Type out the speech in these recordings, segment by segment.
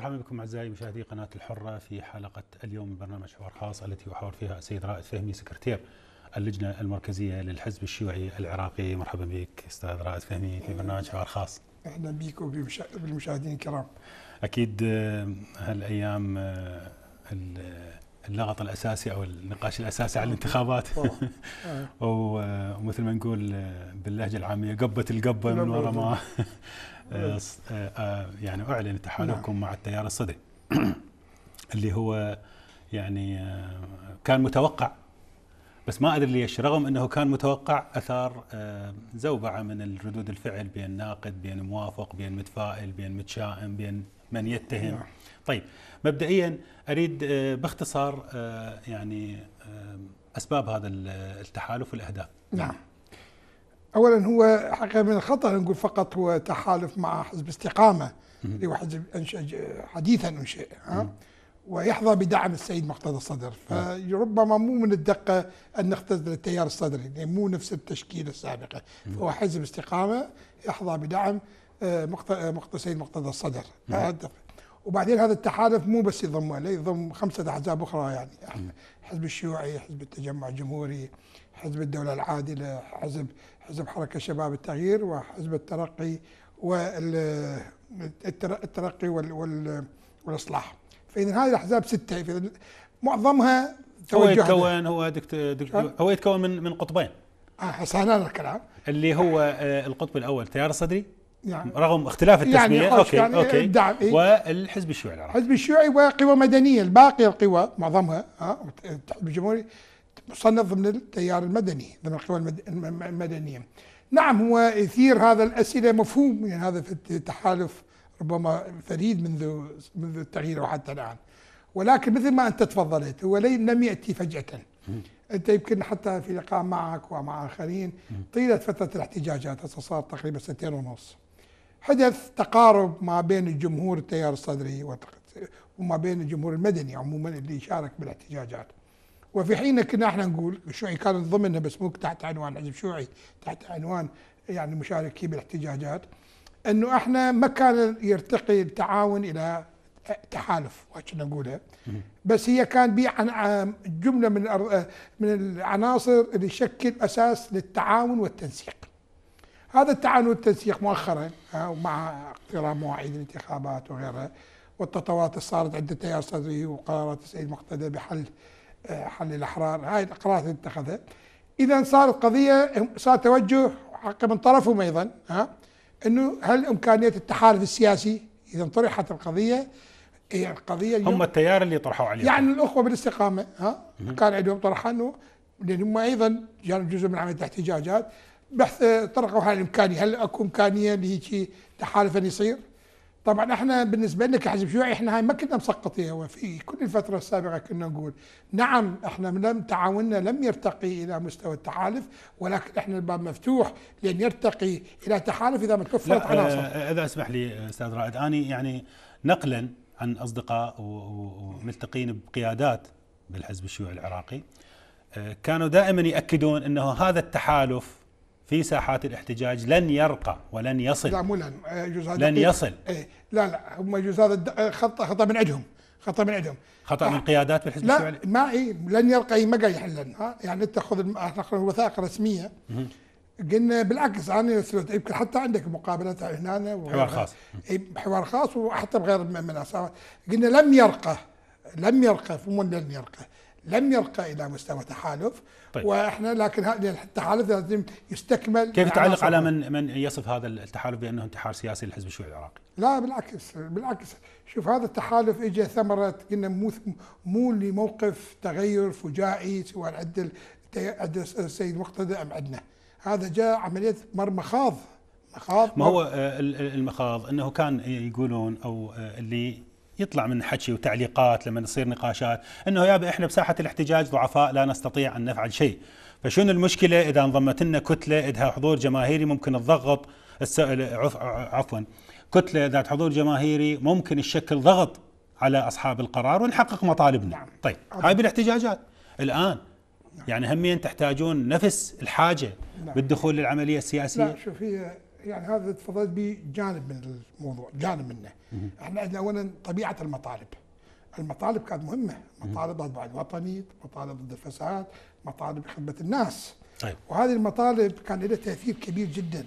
مرحبا بكم اعزائي مشاهدي قناه الحره في حلقه اليوم من برنامج حوار خاص التي يحاور فيها السيد رائد فهمي سكرتير اللجنه المركزيه للحزب الشيوعي العراقي مرحبا بك استاذ رائد فهمي في برنامج حوار خاص اهلا بك وبالمشاهدين الكرام اكيد آه، هالايام آه، اللغط الاساسي او النقاش الاساسي على الانتخابات ومثل آه. ما نقول باللهجه العاميه قبه القبه من وراء ما آه، إيه. آه، آه، يعني اعلن تحالفكم نعم. مع التيار الصدري اللي هو يعني كان متوقع بس ما ادري ليش رغم انه كان متوقع اثار زوبعه من ردود الفعل بين ناقد بين موافق بين متفائل بين متشائم بين من يتهم نعم. طيب مبدئيا اريد باختصار يعني اسباب هذا التحالف والاهداف نعم اولا هو حقيقه من الخطا نقول فقط هو تحالف مع حزب استقامه اللي هو حزب حديثا انشئ ويحظى بدعم السيد مقتدى الصدر فربما مو من الدقه ان نختزل التيار الصدري يعني مو نفس التشكيله السابقه فهو حزب استقامه يحظى بدعم آه، مقتدى السيد آه، مقتدى الصدر وبعدين هذا التحالف مو بس يضم ولا يضم خمسه احزاب اخرى يعني حزب الشيوعي حزب التجمع الجمهوري حزب الدوله العادله حزب حزب حركة شباب التغيير وحزب الترقي والترقي والإصلاح فإذا هذه الأحزاب ستة معظمها هو يتكون هو دكتور هو يتكون من من قطبين آه، هذا الكلام اللي هو آه، القطب الاول تيار الصدري يعني رغم اختلاف يعني التسميه يعني اوكي يعني اوكي الدعم إيه؟ والحزب الشيوعي العراقي الحزب الشيوعي وقوى مدنيه الباقي القوى معظمها الحزب آه، الجمهوري مصنف ضمن التيار المدني ضمن القوى المدنية نعم هو يثير هذا الأسئلة مفهوم يعني هذا التحالف ربما فريد منذ منذ التغيير وحتى الآن ولكن مثل ما أنت تفضلت هو لم يأتي فجأة انت يمكن حتى في لقاء معك ومع اخرين طيله فتره الاحتجاجات هسه صار تقريبا سنتين ونص حدث تقارب ما بين الجمهور التيار الصدري وما بين الجمهور المدني عموما اللي شارك بالاحتجاجات وفي حين كنا احنا نقول الشيوعي كانت ضمنها بس مو تحت عنوان حزب شيوعي تحت عنوان يعني مشاركي بالاحتجاجات انه احنا ما كان يرتقي التعاون الى تحالف كنا نقولها بس هي كان بي عن جمله من من العناصر اللي تشكل اساس للتعاون والتنسيق هذا التعاون والتنسيق مؤخرا ومع اقتراب مواعيد الانتخابات وغيرها والتطورات اللي صارت عند التيار الصدري وقرارات السيد مقتدى بحل حل الاحرار هاي القرارات اللي اتخذت اذا صارت قضيه صار توجه حق من طرفهم ايضا ها انه هل امكانيه التحالف السياسي اذا طرحت القضيه هي القضيه اليوم هم التيار اللي طرحوا عليهم يعني الاخوه بالاستقامه ها مم. كان عندهم طرح انه لان هم ايضا جانب جزء من عمليه الاحتجاجات بحث طرقوا هاي الامكانيه هل اكو امكانيه لهيك تحالف يصير؟ طبعا احنا بالنسبه لنا كحزب شيوعي احنا هاي ما كنا مسقطين هو في كل الفتره السابقه كنا نقول نعم احنا لم تعاوننا لم يرتقي الى مستوى التحالف ولكن احنا الباب مفتوح لان يرتقي الى تحالف اذا ما توفرت عناصر آه، آه، اذا اسمح لي آه، استاذ رائد اني يعني نقلا عن اصدقاء وملتقين بقيادات بالحزب الشيوعي العراقي كانوا دائما ياكدون انه هذا التحالف في ساحات الاحتجاج لن يرقى ولن يصل لا مو لن آه، يجوز لن يصل ايه لا لا هم يجوز هذا آه، خطا خطا من عندهم خطا من عندهم خطا من قيادات بالحزب لا الشعبي لا ما اي لن يرقى ما قال يحلن يعني تاخذ آه، الوثائق رسميه قلنا بالعكس انا يمكن حتى عندك مقابلات هنا حوار خاص إيه، حوار خاص وحتى بغير مناسبات قلنا لم يرقى لم يرقى فمن لن يرقى لم يرقى الى مستوى تحالف طيب. واحنا لكن هذا التحالف لازم يستكمل كيف تعلق على من من يصف هذا التحالف بانه انتحار سياسي للحزب الشيوعي العراقي؟ لا بالعكس بالعكس شوف هذا التحالف اجى ثمره قلنا مو مو لموقف تغير فجائي سواء عند عند السيد مقتدى ام عندنا هذا جاء عمليه مر مخاض مخاض ما هو آه، المخاض انه كان يقولون او آه، اللي يطلع من حكي وتعليقات لما يصير نقاشات انه يابا احنا بساحه الاحتجاج ضعفاء لا نستطيع ان نفعل شيء فشنو المشكله اذا انضمت لنا كتله إدها حضور جماهيري ممكن تضغط عفوا كتله ذات حضور جماهيري ممكن تشكل ضغط على اصحاب القرار ونحقق مطالبنا نعم. طيب هاي بالاحتجاجات الان نعم. يعني همين تحتاجون نفس الحاجه نعم. بالدخول للعمليه السياسيه لا شوف هي يعني هذا تفضلت به جانب من الموضوع جانب منه احنا عندنا اولا طبيعه المطالب المطالب كانت مهمه مطالب ضد بعد وطني مطالب ضد الفساد مطالب خدمه الناس طيب. وهذه المطالب كان لها تاثير كبير جدا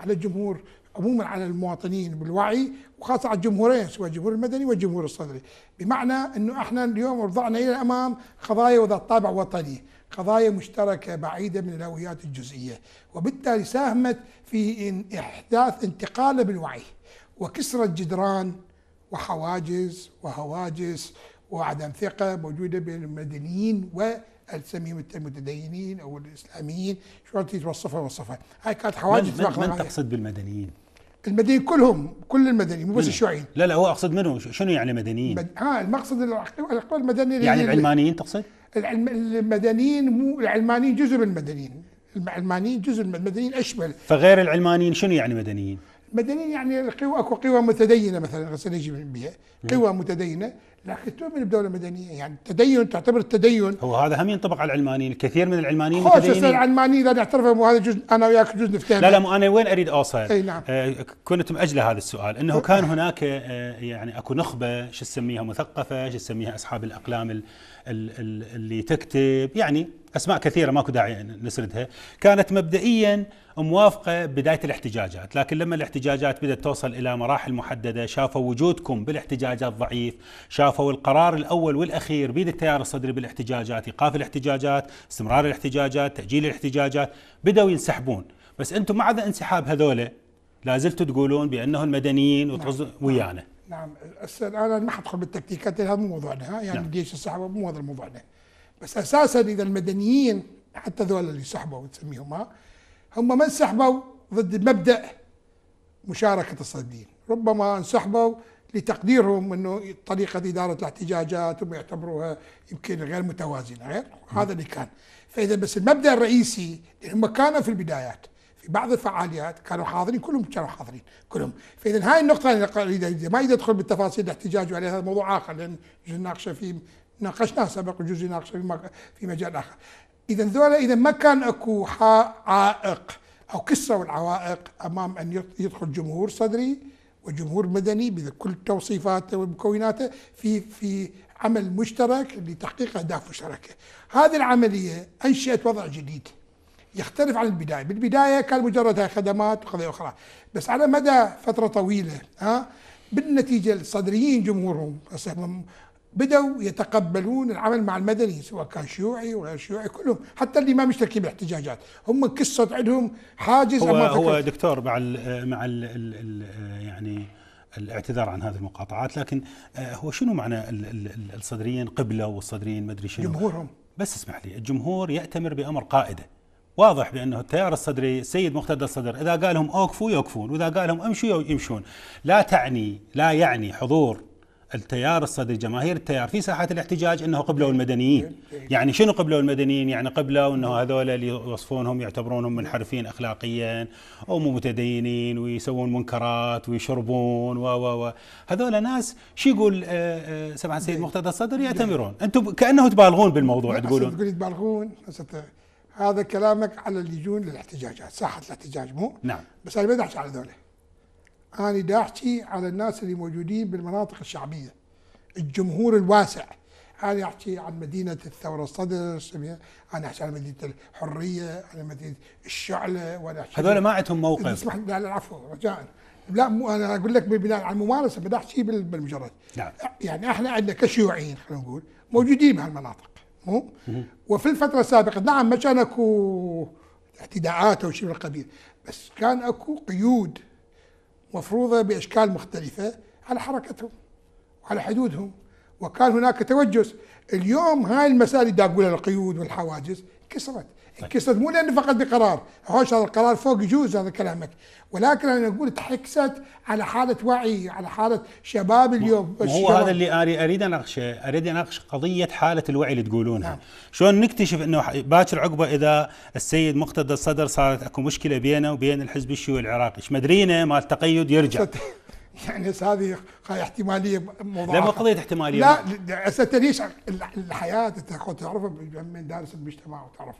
على الجمهور عموما على المواطنين بالوعي وخاصه على الجمهورين سواء الجمهور المدني والجمهور الصدري بمعنى انه احنا اليوم رضعنا الى الامام قضايا وذات طابع وطني قضايا مشتركة بعيدة من الهويات الجزئية وبالتالي ساهمت في إحداث انتقال بالوعي وكسرت جدران وحواجز وهواجس وعدم ثقة موجودة بين المدنيين و المتدينين او الاسلاميين شو توصفها وصفها هاي كانت حواجز من, من, من تقصد بالمدنيين؟ المدنيين كلهم كل المدنيين مو بس الشيوعيين لا لا هو اقصد منو شنو يعني مدنيين؟ ها آه، المقصد الاقوال المدنيه يعني العلمانيين تقصد؟ المدنيين مو العلمانيين جزء من المدنيين العلمانيين جزء من المدنيين اشمل فغير العلمانيين شنو يعني مدنيين؟ مدنيين يعني القوى اكو قوى متدينه مثلا نجي بها قوى متدينه لكن تؤمن بدوله مدنيه يعني التدين تعتبر التدين هو هذا هم ينطبق على العلمانيين الكثير من العلمانيين خوش العلمانيين اذا اعترفوا وهذا جزء انا وياك جزء نفتهم لا لا انا وين اريد اوصل اي نعم آه كنت مأجله هذا السؤال انه كان هناك آه يعني اكو نخبه شو تسميها مثقفه شو تسميها اصحاب الاقلام اللي تكتب يعني اسماء كثيره ماكو داعي نسردها كانت مبدئيا موافقه بدايه الاحتجاجات لكن لما الاحتجاجات بدات توصل الى مراحل محدده شافوا وجودكم بالاحتجاجات ضعيف شافوا الاضافه والقرار الاول والاخير بيد التيار الصدري بالاحتجاجات، ايقاف الاحتجاجات، استمرار الاحتجاجات، تاجيل الاحتجاجات، بداوا ينسحبون، بس انتم مع انسحاب هذول لازلتوا تقولون بانهم مدنيين نعم. وترز ويانا. نعم هسه نعم. الان انا ما حدخل بالتكتيكات هذا مو موضوعنا، يعني نعم. جيش مو هذا موضوعنا. بس اساسا اذا المدنيين حتى ذول اللي سحبوا تسميهم هم ما انسحبوا ضد مبدا مشاركه الصادين، ربما انسحبوا لتقديرهم انه طريقه اداره الاحتجاجات هم يعتبروها يمكن غير متوازنه غير هذا اللي كان فاذا بس المبدا الرئيسي هم كانوا في البدايات في بعض الفعاليات كانوا حاضرين كلهم كانوا حاضرين كلهم فاذا هاي النقطه اللي ما يدخل بالتفاصيل الاحتجاج وعليها هذا موضوع اخر لان نناقشه في ناقشناه سبق وجزء ناقشه في, في مجال اخر اذا ذولا اذا ما كان اكو عائق او كسروا العوائق امام ان يدخل جمهور صدري وجمهور مدني بكل توصيفاته ومكوناته في في عمل مشترك لتحقيق اهداف مشتركه. هذه العمليه انشات وضع جديد يختلف عن البدايه، بالبدايه كان مجرد خدمات وقضايا اخرى، بس على مدى فتره طويله ها بالنتيجه الصدريين جمهورهم بدأوا يتقبلون العمل مع المدني سواء كان شيوعي وغير شيوعي كلهم حتى اللي ما مشتركين بالاحتجاجات هم قصة عندهم حاجز هو, هو دكتور مع الـ مع الـ الـ يعني الاعتذار عن هذه المقاطعات لكن آه، هو شنو معنى الصدريين قبلة والصدريين مدري شنو جمهورهم بس اسمح لي الجمهور يأتمر بأمر قائده واضح بانه التيار الصدري السيد مقتدى الصدر اذا قال لهم اوقفوا يوقفون واذا قال لهم امشوا يمشون لا تعني لا يعني حضور التيار الصدري جماهير التيار في ساحات الاحتجاج انه قبلوا المدنيين يعني شنو قبلوا المدنيين يعني قبلوا انه هذول اللي يوصفونهم يعتبرونهم منحرفين اخلاقيا او مو متدينين ويسوون منكرات ويشربون و و و هذول ناس شو يقول آه، آه، سماحه السيد مقتدى الصدر يأتمرون انتم كانه تبالغون بالموضوع تقولون تقول تبالغون هذا كلامك على يجون للاحتجاجات ساحه الاحتجاج مو نعم بس انا ما على هذول أنا دا أحكي على الناس اللي موجودين بالمناطق الشعبية الجمهور الواسع أنا أحكي عن مدينة الثورة الصدر أنا أحكي عن مدينة الحرية عن مدينة الشعلة وأنا أحكي هذول ما عندهم موقف اسمح لا عفوا رجاء لا مو انا اقول لك بناء على الممارسه بدي احكي بالمجرد نعم. يعني احنا عندنا كشيوعيين خلينا نقول موجودين بهالمناطق مو وفي الفتره السابقه نعم ما كان اكو اعتداءات او شيء من القبيل بس كان اكو قيود مفروضة بأشكال مختلفة على حركتهم وعلى حدودهم وكان هناك توجس اليوم هاي المسائل اللي اقولها القيود والحواجز كسرت مو لانه فقط بقرار هوش هذا القرار فوق يجوز هذا كلامك ولكن انا اقول تحكست على حاله وعي على حاله شباب اليوم هو هذا اللي اريد ان اناقشه اريد اناقش قضيه حاله الوعي اللي تقولونها نعم. شلون نكتشف انه باكر عقبه اذا السيد مقتدى الصدر صارت اكو مشكله بينه وبين الحزب الشيوعي العراقي ايش مدرينا مال التقيد يرجع يعني هذه احتماليه موضوع لما قضيه احتماليه لا هسه ليش الحياه انت تعرفها من دارس المجتمع وتعرف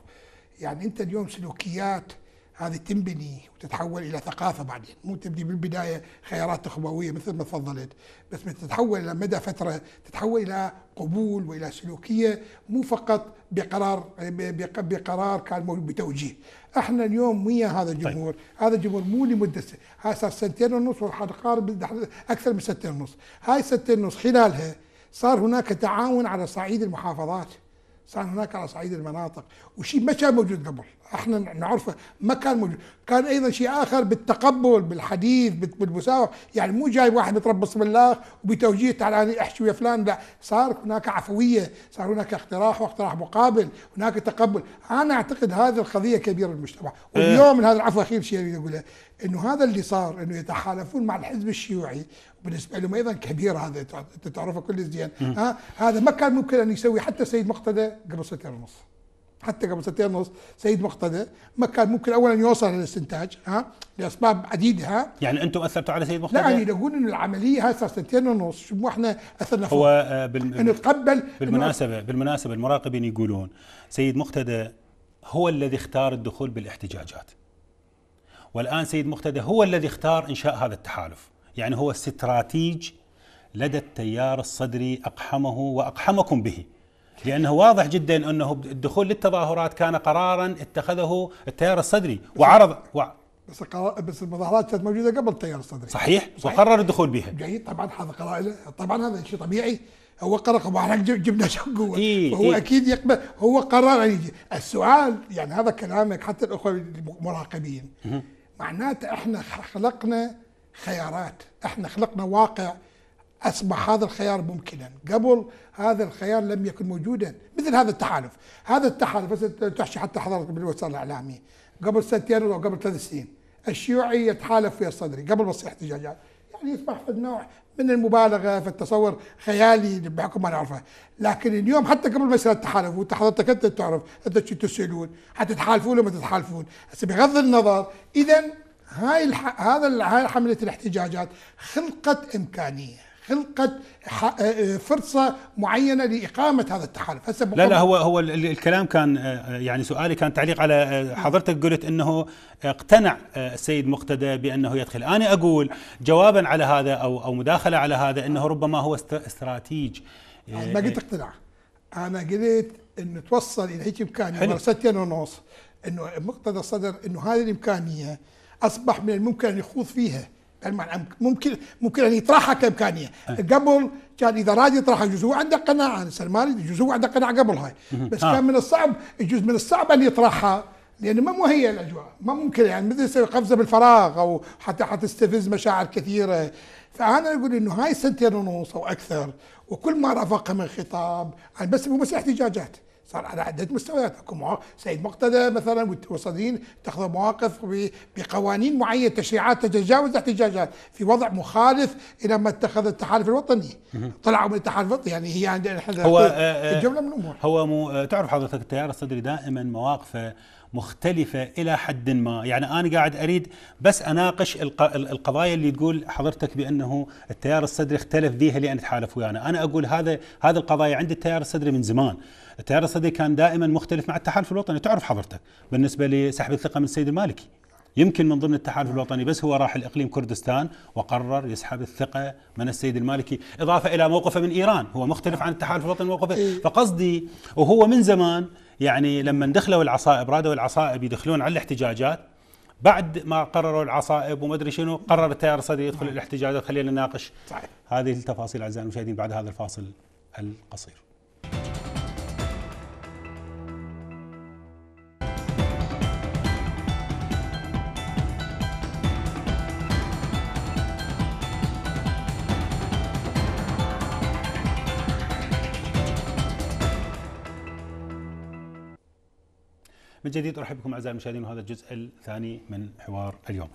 يعني انت اليوم سلوكيات هذه تنبني وتتحول الى ثقافه بعدين مو تبني بالبدايه خيارات تخبويه مثل ما تفضلت بس تتحول الى مدى فتره تتحول الى قبول والى سلوكيه مو فقط بقرار بقرار كان موجود بتوجيه احنا اليوم ويا هذا طيب. الجمهور طيب. هذا الجمهور مو لمده هاي صار سنتين ونص والحرب اكثر من سنتين ونص هاي سنتين ونص خلالها صار هناك تعاون على صعيد المحافظات صار هناك على صعيد المناطق وشيء ما كان موجود قبل احنا نعرفه ما كان موجود كان ايضا شيء اخر بالتقبل بالحديث بالمساواه يعني مو جايب واحد متربص بالله وبتوجيه تعال انا احكي ويا فلان لا صار هناك عفويه صار هناك اقتراح واقتراح مقابل هناك تقبل انا اعتقد هذه القضيه كبيره للمجتمع إيه. واليوم من هذا العفو اخير شيء اريد اقوله انه هذا اللي صار انه يتحالفون مع الحزب الشيوعي بالنسبه لهم ايضا كبير هذا انت تعرفه كل زين ها هذا ما كان ممكن ان يسوي حتى سيد مقتدى قبل سنتين ونص حتى قبل سنتين ونص سيد مقتدى ما كان ممكن اولا يوصل للاستنتاج ها لاسباب عديده ها يعني انتم اثرتوا على سيد مقتدى؟ لا يعني اقول ان العمليه هاي صار سنتين ونص شو احنا اثرنا هو آه، بال... نتقبل بالمناسبه بالمناسبه المراقبين يقولون سيد مقتدى هو الذي اختار الدخول بالاحتجاجات والان سيد مقتدى هو الذي اختار انشاء هذا التحالف يعني هو استراتيج لدى التيار الصدري أقحمه وأقحمكم به لأنه واضح جدا أنه الدخول للتظاهرات كان قرارا اتخذه التيار الصدري وعرض و... بس بس المظاهرات كانت موجوده قبل التيار الصدري صحيح, صحيح. وقرر الدخول بها جيد طبعا هذا قرار طبعا هذا شيء طبيعي هو قرر ما جبنا شقوة إيه وهو إيه اكيد يقبل هو قرر يعني يجي السؤال يعني هذا كلامك حتى الاخوه المراقبين معناته احنا خلقنا خيارات احنا خلقنا واقع اصبح هذا الخيار ممكنا قبل هذا الخيار لم يكن موجودا مثل هذا التحالف هذا التحالف تحشي حتى حضرتك بالوسائل الاعلاميه قبل سنتين او قبل ثلاث سنين الشيوعي يتحالف في الصدري قبل بس احتجاجات يعني يصبح في نوع من المبالغه في التصور خيالي بحكم ما نعرفه لكن اليوم حتى قبل ما يصير التحالف وانت حضرتك انت تعرف انت تسالون حتتحالفون ولا ما تتحالفون هسه بغض النظر اذا هاي الح... هذا هاي حمله الاحتجاجات خلقت امكانيه خلقت آه، آه، فرصه معينه لاقامه هذا التحالف هسه لا لا هو هو الكلام كان آه، يعني سؤالي كان تعليق على حضرتك قلت انه اقتنع السيد مقتدى بانه يدخل انا اقول جوابا على هذا او او مداخله على هذا انه ربما هو استراتيج ما قلت اقتنع انا قلت انه توصل الى هيك امكانيه مرستين ونص انه مقتدى صدر انه هذه الامكانيه اصبح من الممكن ان يخوض فيها بمعنى ممكن ممكن ان يطرحها كامكانيه أه. قبل كان اذا راد يطرحها يجوز هو عنده قناعه سلمان يجوز هو عنده قناعه قبلها أه. بس كان من الصعب يجوز من الصعب ان يطرحها لانه ما مهيئه الاجواء ما ممكن يعني مثل يسوي قفزه بالفراغ او حتى حتستفز مشاعر كثيره فانا اقول انه هاي سنتين ونص او اكثر وكل ما رافقها من خطاب يعني بس مو بس احتجاجات صار على عده مستويات اكو سيد مقتدى مثلا والصدرين اتخذوا مواقف بقوانين معينه تشريعات تتجاوز احتجاجات في وضع مخالف الى ما اتخذ التحالف الوطني طلعوا من التحالف الوطني يعني هي عندنا احنا هو آه، آه، جمله من الامور هو مو آه، تعرف حضرتك التيار الصدري دائما مواقفه مختلفة إلى حد ما يعني أنا قاعد أريد بس أناقش القضايا اللي تقول حضرتك بأنه التيار الصدري اختلف بها لأن تحالف ويانا يعني. أنا أقول هذا هذا القضايا عند التيار الصدري من زمان التيار الصدري كان دائما مختلف مع التحالف الوطني تعرف حضرتك بالنسبة لسحب الثقة من السيد المالكي يمكن من ضمن التحالف الوطني بس هو راح الإقليم كردستان وقرر يسحب الثقة من السيد المالكي إضافة إلى موقفه من إيران هو مختلف عن التحالف الوطني موقفه إيه. فقصدي وهو من زمان يعني لما دخلوا العصائب رادوا العصائب يدخلون على الاحتجاجات بعد ما قرروا العصائب وما ادري شنو قرر التيار الصدري يدخل نعم. الاحتجاجات خلينا نناقش هذه التفاصيل اعزائي المشاهدين بعد هذا الفاصل القصير من جديد ارحب بكم اعزائي المشاهدين وهذا الجزء الثاني من حوار اليوم.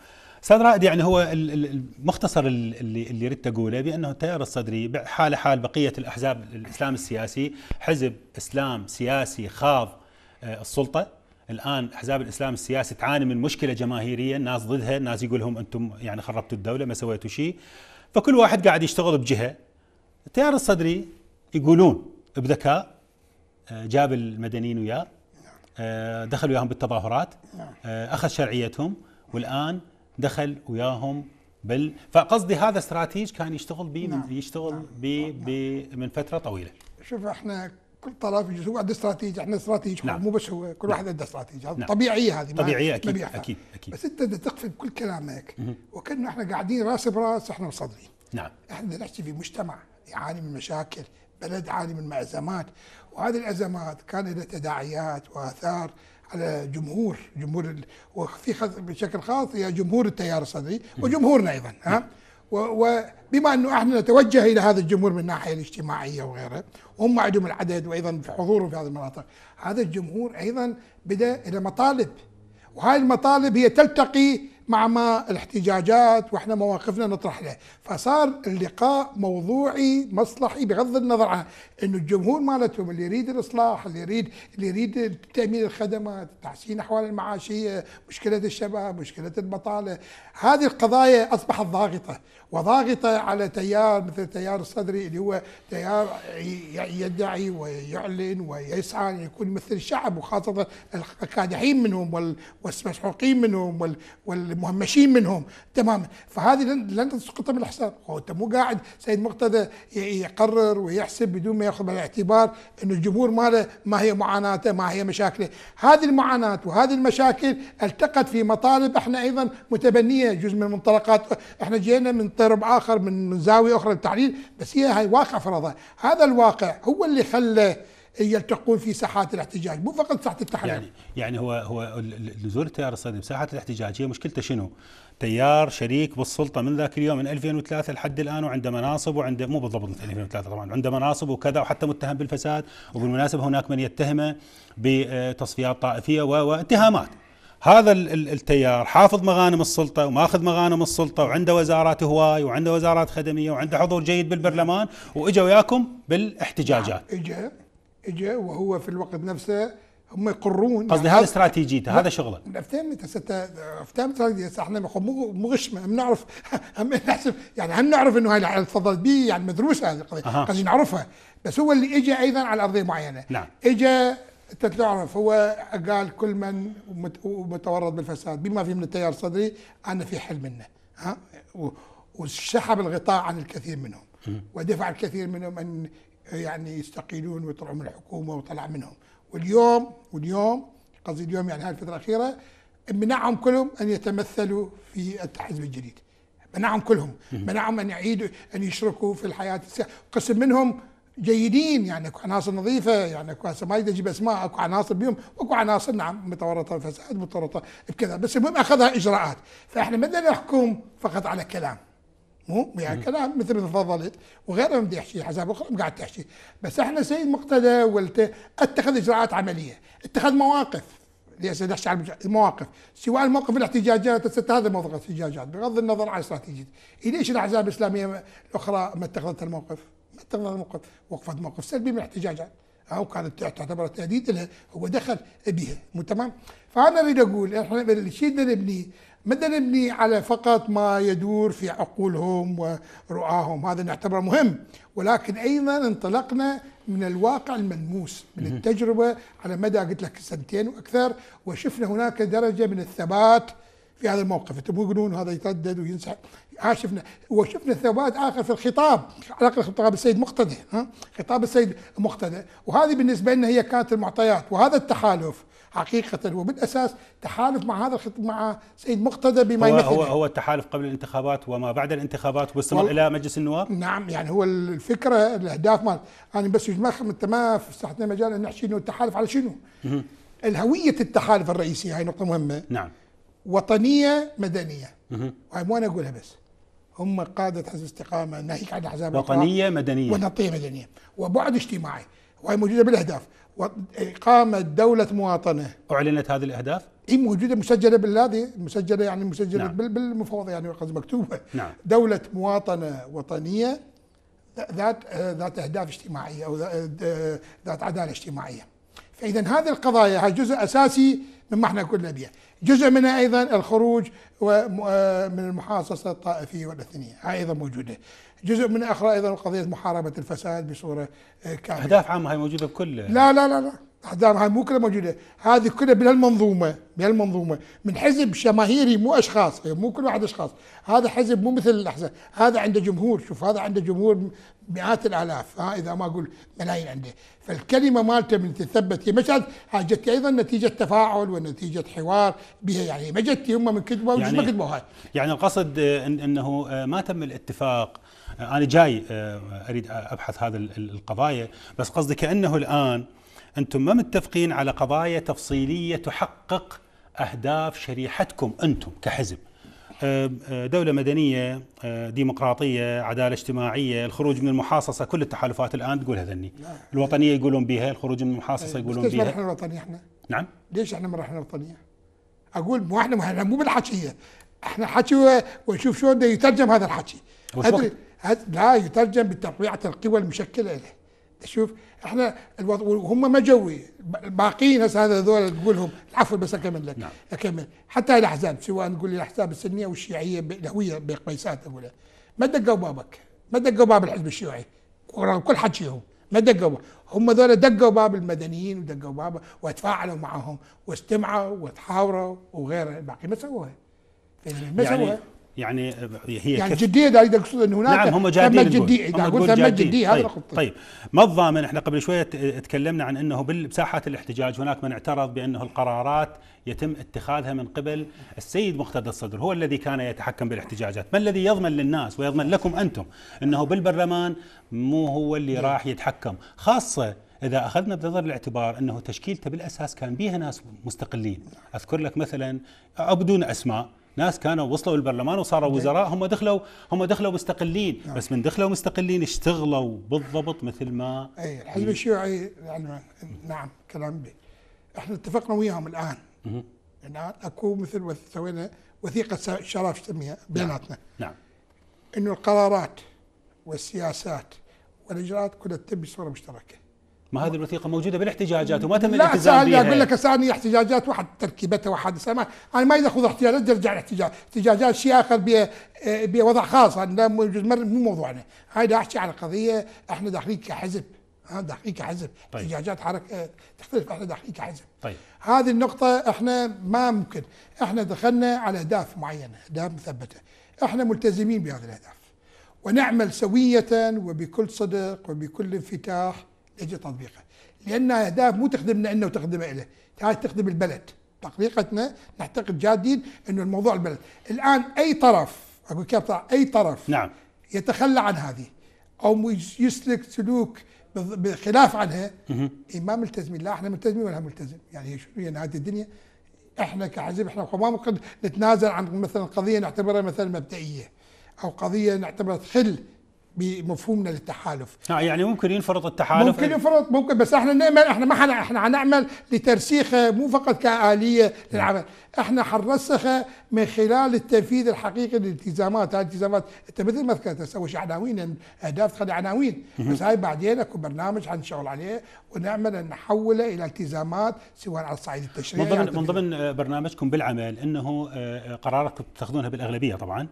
استاذ رائد يعني هو المختصر اللي اللي ردت اقوله بانه التيار الصدري حال حال بقيه الاحزاب الاسلام السياسي حزب اسلام سياسي خاض آه، السلطه الان احزاب الاسلام السياسي تعاني من مشكله جماهيريه الناس ضدها الناس يقول لهم انتم يعني خربتوا الدوله ما سويتوا شيء فكل واحد قاعد يشتغل بجهه التيار الصدري يقولون بذكاء آه، جاب المدنيين وياه آه، دخل وياهم بالتظاهرات نعم. آه، اخذ شرعيتهم والان دخل وياهم بال فقصدي هذا استراتيج كان يشتغل به نعم. يشتغل نعم. نعم. بي من فتره طويله شوف احنا كل طرف يجلس هو عنده استراتيجي احنا استراتيجي نعم. مو بس هو كل نعم. واحد نعم. عنده استراتيجي نعم. طبيعيه هذه طبيعيه اكيد مبيحة. اكيد اكيد بس انت تقفل بكل كلامك وكانه احنا قاعدين راس براس احنا وصدري نعم احنا نحكي في مجتمع يعاني من مشاكل بلد عاني من أزمات وهذه الأزمات كان لها تداعيات وآثار على جمهور جمهور وفي بشكل خاص هي جمهور التيار الصدري وجمهورنا أيضا ها وبما انه احنا نتوجه الى هذا الجمهور من الناحيه الاجتماعيه وغيره وهم عندهم العدد وايضا في حضورهم في هذه المناطق هذا الجمهور ايضا بدا الى مطالب وهذه المطالب هي تلتقي مع ما الاحتجاجات واحنا مواقفنا نطرح له فصار اللقاء موضوعي مصلحي بغض النظر عن انه الجمهور مالتهم اللي يريد الاصلاح اللي يريد اللي يريد تامين الخدمات تحسين احوال المعاشيه مشكله الشباب مشكله البطاله هذه القضايا أصبحت ضاغطة وضاغطة على تيار مثل التيار الصدري اللي هو تيار يدعي ويعلن ويسعى أن يكون مثل الشعب وخاصة الكادحين منهم والمسحوقين منهم والمهمشين منهم تماما فهذه لن تسقط من الحساب انت مو قاعد سيد مقتدى يقرر ويحسب بدون ما ياخذ بالاعتبار انه الجمهور ماله ما هي معاناته ما هي مشاكله هذه المعاناة وهذه المشاكل التقت في مطالب احنا أيضا متبنية هي جزء من منطلقات احنا جينا من طرب اخر من زاويه اخرى للتحليل بس هي هاي واقع فرضا هذا الواقع هو اللي خلى يلتقون في ساحات الاحتجاج مو فقط ساحه التحرير يعني يعني هو هو نزول التيار الصديم ساحه الاحتجاج هي مشكلته شنو؟ تيار شريك بالسلطه من ذاك اليوم من 2003 لحد الان وعنده مناصب وعنده مو بالضبط مثل 2003 طبعا عنده مناصب وكذا وحتى متهم بالفساد وبالمناسبه هناك من يتهمه بتصفيات طائفيه واتهامات هذا التيار حافظ مغانم السلطه وماخذ مغانم السلطه وعنده وزارات هواي وعنده وزارات خدميه وعنده حضور جيد بالبرلمان واجا وياكم بالاحتجاجات. آه، اجا اجا وهو في الوقت نفسه هم يقرون قصدي هذا استراتيجيته هذا شغله فهمت هسه فهمت احنا مو ما بنعرف هم نحسب يعني هم نعرف انه هاي اللي تفضلت به يعني مدروسه هذه القضيه قصدي نعرفها بس هو اللي اجى ايضا على ارضيه معينه نعم اجى انت تعرف هو قال كل من متورط بالفساد بما فيه من التيار الصدري انا في حل منه ها وسحب الغطاء عن الكثير منهم ودفع الكثير منهم ان يعني يستقيلون ويطلعوا من الحكومه وطلع منهم واليوم واليوم قصدي اليوم يعني هذه الفتره الاخيره منعهم كلهم ان يتمثلوا في الحزب الجديد منعهم كلهم منعهم ان يعيدوا ان يشركوا في الحياه السياسيه قسم منهم جيدين يعني اكو عناصر نظيفه يعني اكو ما اقدر اجيب اسماء اكو عناصر بيهم واكو عناصر نعم متورطه بالفساد متورطه بكذا بس المهم اخذها اجراءات فاحنا ما نحكم فقط على كلام مو يعني كلام مثل ما تفضلت وغيره بدي احكي احزاب اخرى قاعد تحكي بس احنا سيد مقتدى اتخذ اجراءات عمليه اتخذ مواقف ليس نحكي عن المواقف سواء الموقف الاحتجاجات هذا موضوع الاحتجاجات بغض النظر عن استراتيجيه ليش الاحزاب الاسلاميه الاخرى ما اتخذت الموقف؟ وقفت موقف سلبي من الاحتجاجات او كانت تعتبر تهديد لها هو دخل بها مو تمام فانا اريد اقول احنا الشيء اللي نبنيه ما نبني على فقط ما يدور في عقولهم ورؤاهم هذا نعتبره مهم ولكن ايضا انطلقنا من الواقع الملموس من التجربه على مدى قلت لك سنتين واكثر وشفنا هناك درجه من الثبات في هذا الموقف تبغون يقولون هذا يتردد وينسحب آه، شفنا وشفنا ثبات اخر في الخطاب على الاقل خطاب السيد مقتدى ها خطاب السيد مقتدى وهذه بالنسبه لنا هي كانت المعطيات وهذا التحالف حقيقة وبالأساس تحالف مع هذا الخط مع سيد مقتدى بما هو هو, هو التحالف قبل الانتخابات وما بعد الانتخابات واستمر إلى مجلس النواب نعم يعني هو الفكرة الأهداف مال أنا يعني بس ما أنت ما فتحت مجال أن نحكي أنه التحالف على شنو؟ الهوية التحالف الرئيسيه هاي نقطة مهمة نعم وطنية مدنية هاي مو أنا أقولها بس هم قادة حزب الاستقامة ناهيك عن أحزاب وطنية مدنية وطنية مدنية وبعد اجتماعي وهي موجودة بالأهداف وإقامة دولة مواطنة أعلنت هذه الأهداف؟ اي موجوده مسجله بالهذه مسجله يعني مسجله نعم. بالمفوضه يعني مكتوبه نعم. دوله مواطنه وطنيه ذات ذات اهداف اجتماعيه او ذات عداله اجتماعيه فاذا هذه القضايا هي جزء اساسي مما احنا كنا به جزء منها أيضا الخروج آه، من المحاصصة الطائفية والأثنية أيضا موجودة جزء من أخرى أيضا قضية محاربة الفساد بصورة آه، كاملة أهداف عامة هي موجودة بكل لا لا لا, لا. احزاب هاي مو كلها موجوده هذه كلها بهالمنظومه بهالمنظومه من حزب شماهيري مو اشخاص إيه، مو كل واحد اشخاص هذا حزب مو مثل الاحزاب هذا عنده جمهور شوف هذا عنده جمهور مئات الالاف ها اذا ما اقول ملايين عنده فالكلمه مالته من تثبت هي مشهد جت ايضا نتيجه تفاعل ونتيجه حوار بها يعني ما جت هم من كذبه يعني ما كذبوا هاي يعني القصد آه، إن انه آه، ما تم الاتفاق آه، انا جاي اريد ابحث هذا القضايا بس قصدي كانه الان أنتم ما متفقين على قضايا تفصيلية تحقق أهداف شريحتكم أنتم كحزب أه، دولة مدنية أه، ديمقراطية عدالة اجتماعية الخروج من المحاصصة كل التحالفات الآن تقول هذني الوطنية يقولون بها الخروج من المحاصصة إيه، يقولون بها ليش ما الوطنية احنا نعم ليش احنا ما رحنا الوطنية اقول مو احنا مو بالحكي احنا حكي ونشوف شلون يترجم هذا الحكي لا يترجم بتطبيعة القوى المشكلة له شوف احنا وهم ما جو باقيين هسه هذا هذول تقولهم العفو بس اكمل لك نعم. اكمل حتى الاحزاب سواء نقول الاحزاب السنيه والشيعيه الهويه بقيسات اقولها ما دقوا بابك ما دقوا باب الحزب الشيوعي كل حكيهم ما دقوا هم ذولا دقوا باب المدنيين ودقوا باب وتفاعلوا معهم واستمعوا وتحاوروا وغيره الباقي ما سووها ما يعني سووها يعني هي يعني جديه ده اقصد ان هناك نعم هم جادين ثم جدية اذا قلت ثم هذا طيب, طيب ما الضامن احنا قبل شويه تكلمنا عن انه بساحات الاحتجاج هناك من اعترض بانه القرارات يتم اتخاذها من قبل السيد مقتدى الصدر هو الذي كان يتحكم بالاحتجاجات ما الذي يضمن للناس ويضمن لكم انتم انه بالبرلمان مو هو اللي نعم. راح يتحكم خاصه اذا اخذنا بنظر الاعتبار انه تشكيلته بالاساس كان بيها ناس مستقلين اذكر لك مثلا بدون اسماء ناس كانوا وصلوا البرلمان وصاروا وزراء هم دخلوا هم دخلوا مستقلين نعم. بس من دخلوا مستقلين اشتغلوا بالضبط مثل ما اي الحزب الشيوعي يعني نعم كلام بي احنا اتفقنا وياهم الان الان يعني اكو مثل سوينا وثيقه شرف تسميها نعم. بيناتنا نعم, نعم. انه القرارات والسياسات والاجراءات كلها تتم بصوره مشتركه ما هذه الوثيقة موجودة بالاحتجاجات وما تم الالتزام بها لا أقول لك ثاني احتجاجات واحد تركيبتها واحد ما أنا ما إذا أخذ احتجاجات أرجع الاحتجاج احتجاجات شيء آخر بوضع خاص أنا مو موضوعنا هذا أحكي على قضية احنا داخلين كحزب داخلين كحزب طيب. احتجاجات حركة تختلف احنا داخلين كحزب طيب. هذه النقطة احنا ما ممكن احنا دخلنا على أهداف معينة أهداف مثبتة احنا ملتزمين بهذه الأهداف ونعمل سوية وبكل صدق وبكل انفتاح يجي تطبيقه لأن أهداف مو تخدمنا إنا وتخدمها إله هاي تخدم البلد تطبيقتنا نعتقد جادين أنه الموضوع البلد الآن أي طرف أقول كابتن أي طرف نعم يتخلى عن هذه أو يسلك سلوك بخلاف عنها إيه ما ملتزمين لا احنا ملتزمين ولا ملتزم يعني شنو يعني هذه الدنيا احنا كحزب احنا ما ممكن نتنازل عن مثلا قضيه نعتبرها مثلا مبدئيه او قضيه نعتبرها تخل بمفهومنا للتحالف آه يعني ممكن ينفرض التحالف ممكن ينفرض ممكن بس احنا نعمل احنا ما حنا احنا هنعمل لترسيخ آه، مو فقط كآلية للعمل احنا حنرسخه آه، من خلال التنفيذ الحقيقي للالتزامات هاي الالتزامات انت مثل ما ذكرت تسويش عناوين يعني اهداف تخلي عناوين بس هاي بعدين اكو برنامج حنشتغل عليه ونعمل نحوله الى التزامات سواء على الصعيد التشريعي من ضمن من ضمن آه، برنامجكم بالعمل انه قراراتكم تاخذونها بالاغلبيه طبعا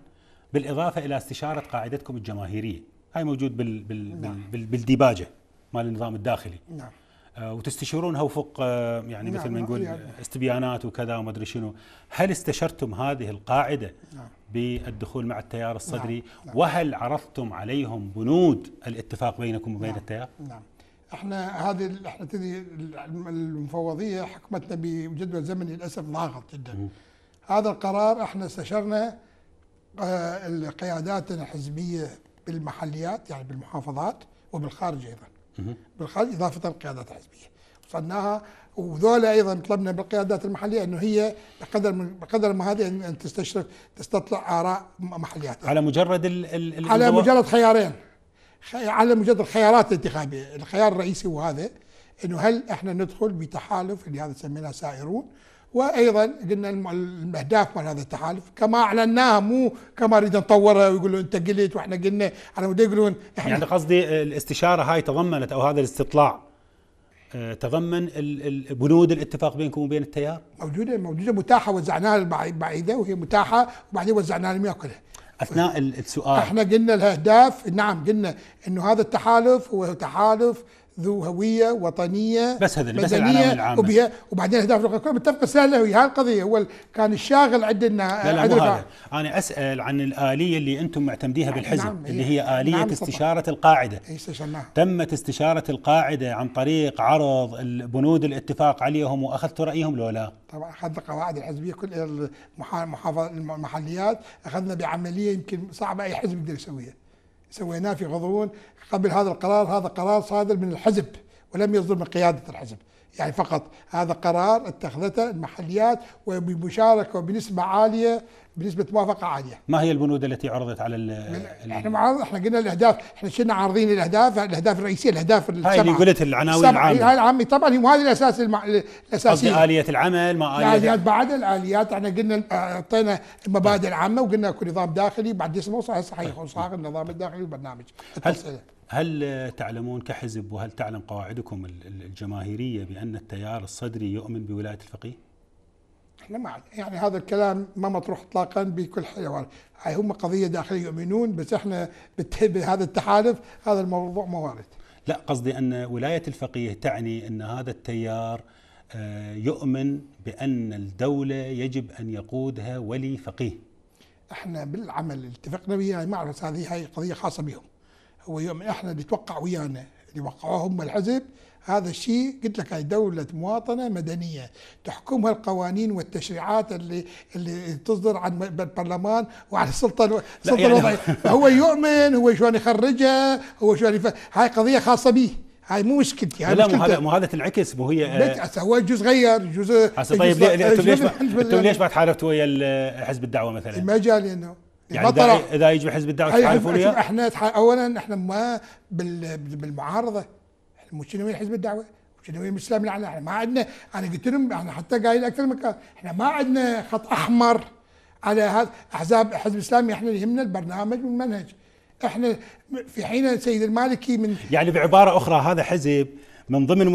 بالاضافه الى استشاره قاعدتكم الجماهيريه هاي موجود بال بال نعم. بال بالديباجه مال النظام الداخلي نعم آه وتستشيرونها وفق آه يعني نعم مثل ما نقول نعم. استبيانات وكذا وما ادري شنو هل استشرتم هذه القاعده نعم. بالدخول مع التيار نعم. الصدري نعم. نعم. وهل عرضتم عليهم بنود الاتفاق بينكم وبين نعم. التيار نعم احنا هذه احنا تدري المفوضيه حكمتنا بجدول زمني للاسف ضاغط جدا هذا القرار احنا استشرنا آه، القيادات الحزبيه بالمحليات يعني بالمحافظات وبالخارج ايضا بالخارج اضافه القيادات الحزبيه وصلناها وذولا ايضا طلبنا بالقيادات المحليه انه هي بقدر من بقدر ما هذه ان تستشرف تستطلع اراء محليات على مجرد ال ال على مجرد خيارين خي على مجرد الخيارات الانتخابيه الخيار الرئيسي هو هذا انه هل احنا ندخل بتحالف اللي هذا سميناه سائرون وايضا قلنا الاهداف مال هذا التحالف كما اعلناها مو كما نريد نطورها ويقولون انت قلت واحنا قلنا على مود يقولون احنا يعني قصدي الاستشاره هاي تضمنت او هذا الاستطلاع آه، تضمن بنود الاتفاق بينكم وبين التيار؟ موجوده موجوده متاحه وزعناها بعيده وهي متاحه وبعدين وزعناها لم ياكلها. اثناء السؤال احنا قلنا الاهداف نعم قلنا انه هذا التحالف هو تحالف ذو هويه وطنيه بس هذا بس العام العامه وبعدين اهداف القوى متفقه سهله وهي القضيه هو كان الشاغل عندنا لا لا مو هذا انا اسال عن الاليه اللي انتم معتمديها نعم، بالحزب نعم اللي هي اليه نعم استشاره صفحة. القاعده إيه، استشرناها تمت استشاره القاعده عن طريق عرض بنود الاتفاق عليهم وأخذتوا رايهم لو لا؟ طبعا اخذنا قواعد الحزبيه كل المحافظات المحليات اخذنا بعمليه يمكن صعبه اي حزب يقدر يسويها سويناه في غضون قبل هذا القرار هذا قرار صادر من الحزب ولم يصدر من قيادة الحزب يعني فقط هذا قرار اتخذته المحليات وبمشاركة وبنسبة عالية بنسبة موافقة عالية. ما هي البنود التي عرضت على ال احنا معرض احنا قلنا الاهداف احنا كنا عارضين الاهداف الاهداف الرئيسية الاهداف هاي اللي قلت العناوين العامة. هاي العامة طبعا هي هذه الاساس الم... الاساسية. قصدي آلية العمل ما آلية بعد الاليات احنا قلنا اعطينا المبادئ العامة وقلنا اكو نظام داخلي بعد صحيح هسه حيخص النظام الداخلي والبرنامج. هل هل تعلمون كحزب وهل تعلم قواعدكم الجماهيريه بان التيار الصدري يؤمن بولايه الفقيه؟ احنا ما يعني هذا الكلام ما مطروح اطلاقا بكل حيوان، هم قضيه داخليه يؤمنون بس احنا بهذا التحالف هذا الموضوع ما وارد. لا قصدي ان ولايه الفقيه تعني ان هذا التيار آه، يؤمن بان الدوله يجب ان يقودها ولي فقيه. احنا بالعمل اللي اتفقنا وياه ما اعرف هذه هي قضيه خاصه بهم. هو يوم احنا نتوقع ويانا اللي وقعوه هم الحزب هذا الشيء قلت لك هاي دولة مواطنة مدنية تحكمها القوانين والتشريعات اللي اللي تصدر عن البرلمان وعن السلطة السلطة يعني الوضعية هو يؤمن هو شلون يخرجها هو شلون يف... هاي قضية خاصة به هاي مو مشكلتي هاي لا مو هذا مو هذا تنعكس مو هي آه، هو جزء غير جزء هسه طيب انتم ليش انتم ليش ما طيب، تحالفتوا ويا حزب الدعوه مثلا؟ ما جاء لانه يعني اذا اذا يجي حزب الدعوه تحالفوا وياه؟ احنا اولا احنا ما بالمعارضه احنا مش حزب الدعوه مشينا من الاسلام الاعلى احنا ما عندنا انا قلت لهم انا حتى قايل اكثر من احنا ما عندنا خط احمر على هذا احزاب حزب الاسلامي احنا يهمنا البرنامج والمنهج احنا في حين سيد المالكي من يعني بعباره اخرى هذا حزب من ضمن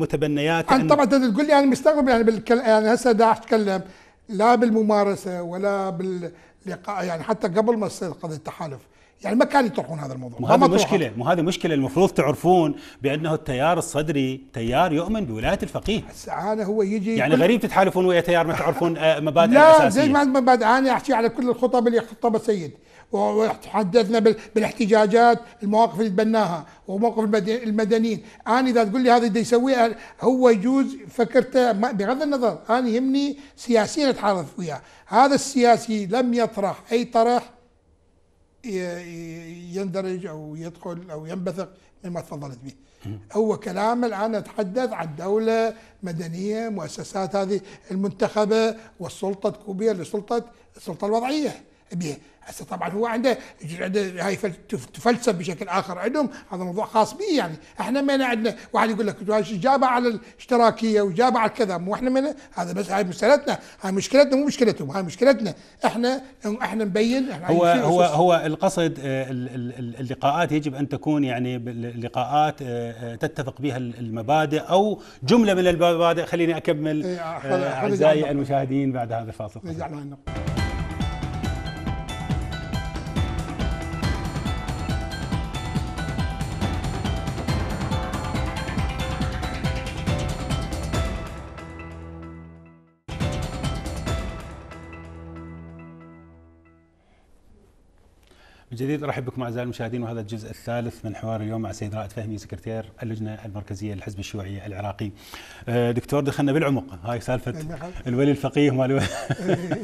متبنيات انت طبعا تقول لي انا مستغرب يعني بالكل... انا يعني هسه دا اتكلم لا بالممارسه ولا بال لقاء يعني حتى قبل ما يصير قضيه التحالف يعني ما كانوا يطرحون هذا الموضوع مو هذه مشكله مو هذه مشكله المفروض تعرفون بانه التيار الصدري تيار يؤمن بولايه الفقيه انا هو يجي يعني غريب تتحالفون ويا تيار ما تعرفون آه، مبادئ لا زي ما مبادئ انا احكي على كل الخطب اللي خطبها السيد وتحدثنا بالاحتجاجات المواقف اللي تبناها وموقف المدنيين انا اذا تقول لي هذا اللي يسويه هو يجوز فكرته بغض النظر انا يهمني سياسيا اتحالف وياه هذا السياسي لم يطرح اي طرح يندرج او يدخل او ينبثق مما تفضلت به هو كلام الان اتحدث عن دوله مدنيه مؤسسات هذه المنتخبه والسلطه الكوبيه لسلطه السلطه الوضعيه بها هسه طبعا هو عنده عنده هاي تفلسف بشكل اخر عندهم هذا موضوع خاص به يعني احنا ما عندنا واحد يقول لك جابه على الاشتراكيه وجابه على كذا مو احنا من هذا بس هاي مسألتنا هاي مشكلتنا مو مشكلتهم هاي مشكلتنا احنا احنا نبين احنا هو هو أساس. هو القصد آه، اللقاءات يجب ان تكون يعني لقاءات آه، آه، تتفق بها المبادئ او جمله من المبادئ خليني اكمل إيه، اعزائي المشاهدين بعد هذا الفاصل جديد ارحب بكم اعزائي المشاهدين وهذا الجزء الثالث من حوار اليوم مع السيد رائد فهمي سكرتير اللجنه المركزيه للحزب الشيوعي العراقي. آه، دكتور دخلنا بالعمق هاي سالفه إيه، نعم. الولي الفقيه مال إيه.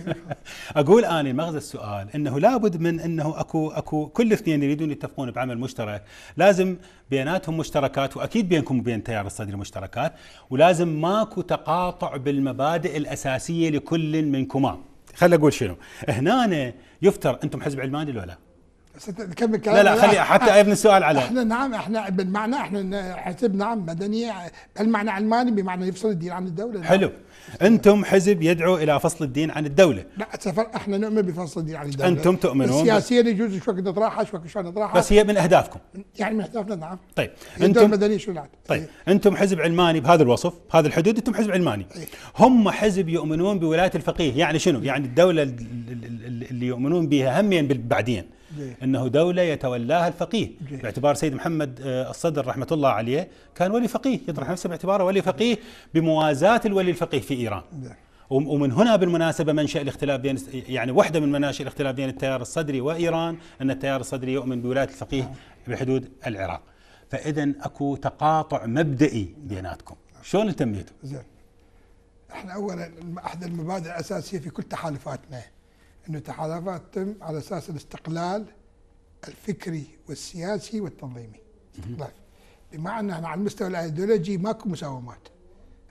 اقول اني مغزى السؤال انه لابد من انه اكو اكو كل اثنين يريدون يتفقون بعمل مشترك لازم بيناتهم مشتركات واكيد بينكم وبين تيار الصدري مشتركات ولازم ماكو تقاطع بالمبادئ الاساسيه لكل منكما. خل اقول شنو هنا يفتر انتم حزب علماني ولا لا؟ نكمل كلام لا لا خلي حتى ابن السؤال على احنا نعم احنا بالمعنى احنا حزب نعم مدني المعنى علماني بمعنى يفصل الدين عن الدوله نعم. حلو انتم حزب يدعو الى فصل الدين عن الدوله لا احنا نؤمن بفصل الدين عن الدوله انتم تؤمنون سياسيا يجوز وقت نطرحها شو وقت نطرحها بس هي من اهدافكم يعني من اهدافنا نعم طيب انتم مدني شو نعم طيب ايه؟ انتم حزب علماني بهذا الوصف بهذا الحدود انتم حزب علماني ايه؟ هم حزب يؤمنون بولايه الفقيه يعني شنو يعني الدوله اللي يؤمنون بها هميا بعدين أنه دولة يتولاها الفقيه باعتبار سيد محمد آه، الصدر رحمة الله عليه كان ولي فقيه يطرح نفسه باعتباره ولي فقيه بموازاة الولي الفقيه في إيران ومن هنا بالمناسبه منشا الاختلاف بين يعني واحده من مناشئ الاختلاف بين التيار الصدري وايران ان التيار الصدري يؤمن بولايه الفقيه بحدود العراق. فاذا اكو تقاطع مبدئي بيناتكم، شلون تميته؟ زين احنا اولا احد المبادئ الاساسيه في كل تحالفاتنا أن التحالفات تتم على أساس الاستقلال الفكري والسياسي والتنظيمي استقلال طيب. بمعنى احنا على المستوى الايديولوجي ماكو مساومات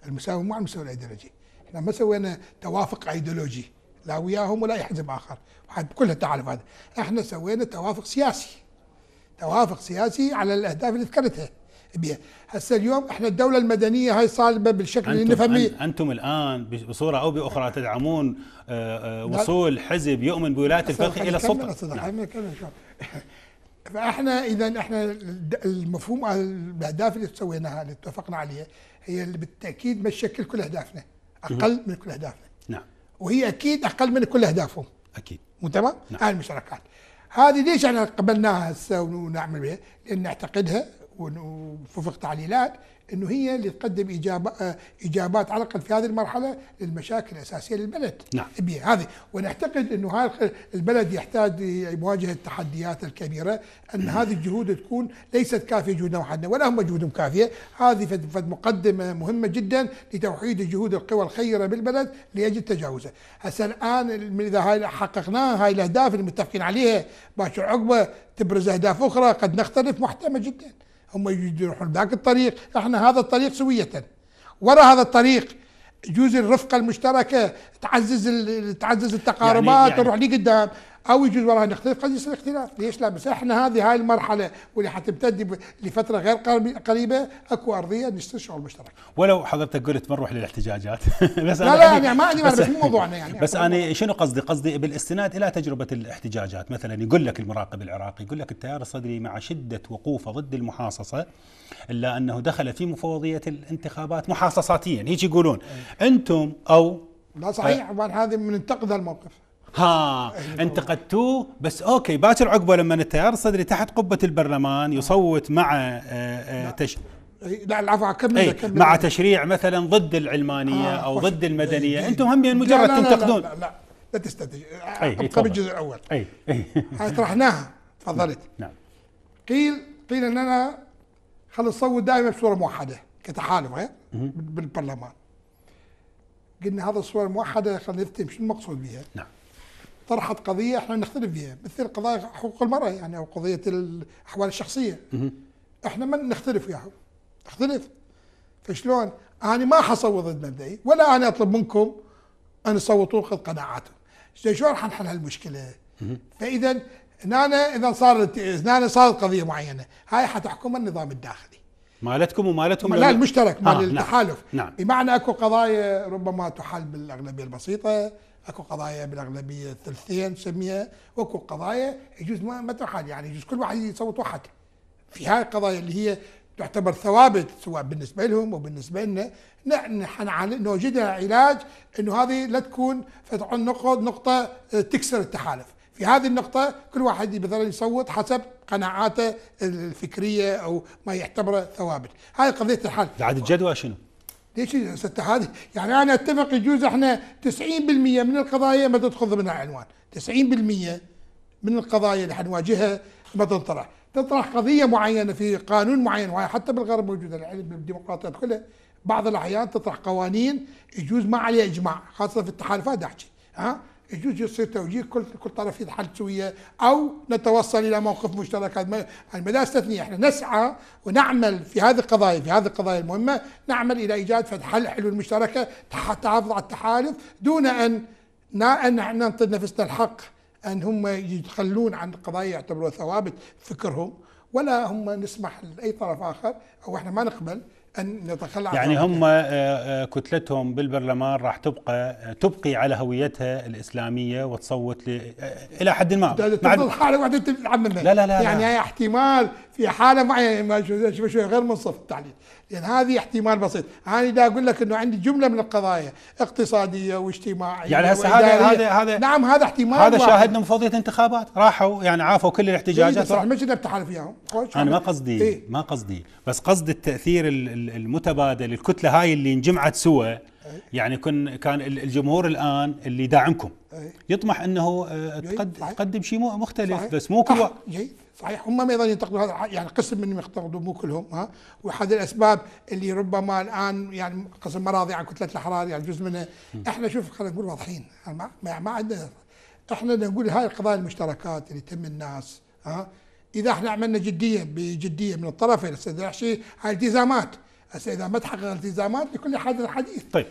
المساومه مو على المستوى الايديولوجي احنا ما سوينا توافق ايديولوجي لا وياهم ولا اي حزب اخر كلها تعرف هذا احنا سوينا توافق سياسي توافق سياسي على الاهداف اللي ذكرتها بها هسه اليوم احنا الدوله المدنيه هاي صالبه بالشكل اللي نفهمه انتم الان بصوره او باخرى تدعمون آه، آه، وصول حزب يؤمن بولايه الفقه الى السلطه نعم. فاحنا اذا احنا المفهوم الاهداف اللي سويناها اللي اتفقنا عليها هي اللي بالتاكيد ما تشكل كل اهدافنا اقل من كل اهدافنا نعم وهي اكيد اقل من كل اهدافهم اكيد مو تمام؟ نعم. هاي المشاركات هذه ليش احنا قبلناها هسه ونعمل بها؟ لان نعتقدها وفق تعليلات انه هي اللي تقدم إجابة آه، اجابات على الاقل في هذه المرحله للمشاكل الاساسيه للبلد نعم هذه ونعتقد انه هذا البلد يحتاج لمواجهه التحديات الكبيره ان نعم. هذه الجهود تكون ليست كافيه جهودنا وحدنا ولا هم جهودهم كافيه هذه فد مقدمه مهمه جدا لتوحيد جهود القوى الخيره بالبلد لاجل تجاوزه هسه الان اذا هاي حققناها هاي الاهداف المتفقين عليها باكر عقبه تبرز اهداف اخرى قد نختلف محتمل جدا هم يروحون ذاك الطريق احنا هذا الطريق سوية ورا هذا الطريق يجوز الرفقة المشتركة تعزز تعزز التقاربات يعني يعني تروح لقدام او يجوز وراها نختلف قد يصير اختلاف ليش لا بس احنا هذه هاي المرحله واللي حتمتد لفتره غير قريبه اكو ارضيه نستشعر مشترك ولو حضرتك قلت بنروح للاحتجاجات بس لا أنا لا يعني, يعني ما عندي بس, بس مو موضوعنا يعني بس انا شنو قصدي قصدي بالاستناد الى تجربه الاحتجاجات مثلا يقول لك المراقب العراقي يقول لك التيار الصدري مع شده وقوفه ضد المحاصصه الا انه دخل في مفوضيه الانتخابات محاصصاتيا هيك يقولون إيه. انتم او لا صحيح هذه هذه انتقد الموقف ها انتقدتوه بس اوكي باكر عقبه لما التيار الصدري تحت قبه البرلمان يصوت مع آه، آه، تش... لا العفو كمل أيه مع تشريع مثلا ضد العلمانيه آه او ضد المدنيه ايه انتم هم مجرد لا لا تنتقدون لا لا, لا, لا, لا تستنتج إيه، ابقى بالجزء الاول إيه، إيه. اي طرحناها تفضلت نعم،, نعم قيل قيل اننا خلي الصوت دائما بصوره موحده كتحالف بالبرلمان قلنا هذا الصوره الموحده خلينا نفهم شو المقصود بها نعم طرحت قضيه احنا نختلف فيها مثل قضايا حقوق المراه يعني او قضيه الاحوال الشخصيه احنا ما نختلف وياهم نختلف فشلون انا ما حصوت ضد مبدئي ولا انا اطلب منكم ان تصوتوا خذ قناعاتهم شلون حنحل هالمشكله فاذا هنا اذا صارت هنا صارت قضيه معينه هاي حتحكمها النظام الداخلي مالتكم ومالتهم لا المشترك مال آه نعم. التحالف نعم. بمعنى اكو قضايا ربما تحل بالاغلبيه البسيطه اكو قضايا بالاغلبيه الثلثين نسميها واكو قضايا يجوز ما, ما تحال يعني يجوز كل واحد يصوت وحده في هاي القضايا اللي هي تعتبر ثوابت سواء بالنسبه لهم وبالنسبه لنا نحن نوجدها علاج انه هذه لا تكون نقطه نقطه آه، تكسر التحالف في هذه النقطه كل واحد مثلا يصوت حسب قناعاته الفكريه او ما يعتبره ثوابت هاي قضيه الحل عاد الجدوى شنو ليش هذه؟ يعني انا اتفق يجوز احنا 90% من القضايا ما تدخل ضمن العنوان 90% من القضايا اللي حنواجهها ما تنطرح تطرح قضية معينة في قانون معين وهي حتى بالغرب موجودة العلم بالديمقراطيات كلها بعض الأحيان تطرح قوانين يجوز ما عليها إجماع خاصة في التحالفات أحكي ها يجوز يصير توجيه كل كل طرف يتحل شويه او نتوصل الى موقف مشترك ما لا استثني احنا نسعى ونعمل في هذه القضايا في هذه القضايا المهمه نعمل الى ايجاد حل حلول مشتركه تحافظ على التحالف دون ان ان ننطي نفسنا الحق ان هم يتخلون عن قضايا يعتبروها ثوابت فكرهم ولا هم نسمح لاي طرف اخر او احنا ما نقبل ان نتخلى عن يعني هم آه، آه، كتلتهم بالبرلمان راح تبقى آه، تبقي على هويتها الاسلاميه وتصوت الى حد ما تفضل حاله واحده تلعب منها لا لا لا يعني لا. احتمال في حاله معينه شوي يعني شوي غير منصف التعليل لان هذه احتمال بسيط انا اذا اقول لك انه عندي جمله من القضايا اقتصاديه واجتماعيه يعني هسه هذا هذا هذا نعم هذا احتمال هذا شاهدنا من فضيه انتخابات راحوا يعني عافوا كل الاحتجاجات صح إيه، مش نبتحالف وياهم انا ما قصدي إيه؟ ما قصدي بس قصدي التاثير المتبادل الكتله هاي اللي انجمعت سوا يعني كن كان الجمهور الان اللي داعمكم إيه. يطمح انه آه، تقدم شيء مختلف صحيح. بس مو كل آه، جيد صحيح هم ايضا ينتقدوا هذا يعني قسم منهم ينتقدوا مو كلهم ها واحد الاسباب اللي ربما الان يعني قسم مراضي عن كتله الاحرار يعني جزء منها احنا شوف خلينا نقول واضحين يعني ما, ما عندنا احنا نقول هاي القضايا المشتركات اللي تم الناس ها اذا احنا عملنا جديه بجديه من الطرفين هسه هاي التزامات اذا ما تحقق التزامات لكل حادث حديث طيب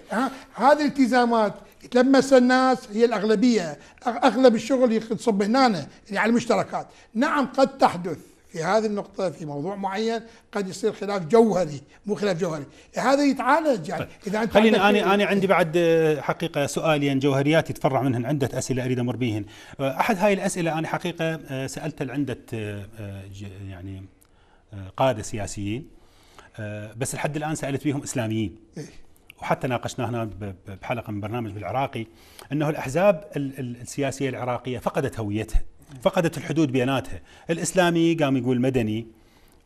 هذه الالتزامات تلمس الناس هي الاغلبيه اغلب الشغل يصب هنا يعني على المشتركات نعم قد تحدث في هذه النقطة في موضوع معين قد يصير خلاف جوهري مو خلاف جوهري هذا يتعالج يعني طيب. إذا أنت خليني أنا أنا عندي بعد آه، حقيقة سؤالين جوهريات يتفرع منهن عدة أسئلة أريد أمر بهن آه، أحد هاي الأسئلة أنا حقيقة آه، سألتها لعدة يعني قادة سياسيين آه، بس لحد الان سالت بيهم اسلاميين إيه. وحتى ناقشنا هنا بحلقه من برنامج بالعراقي انه الاحزاب السياسيه العراقيه فقدت هويتها فقدت الحدود بيناتها الاسلامي قام يقول مدني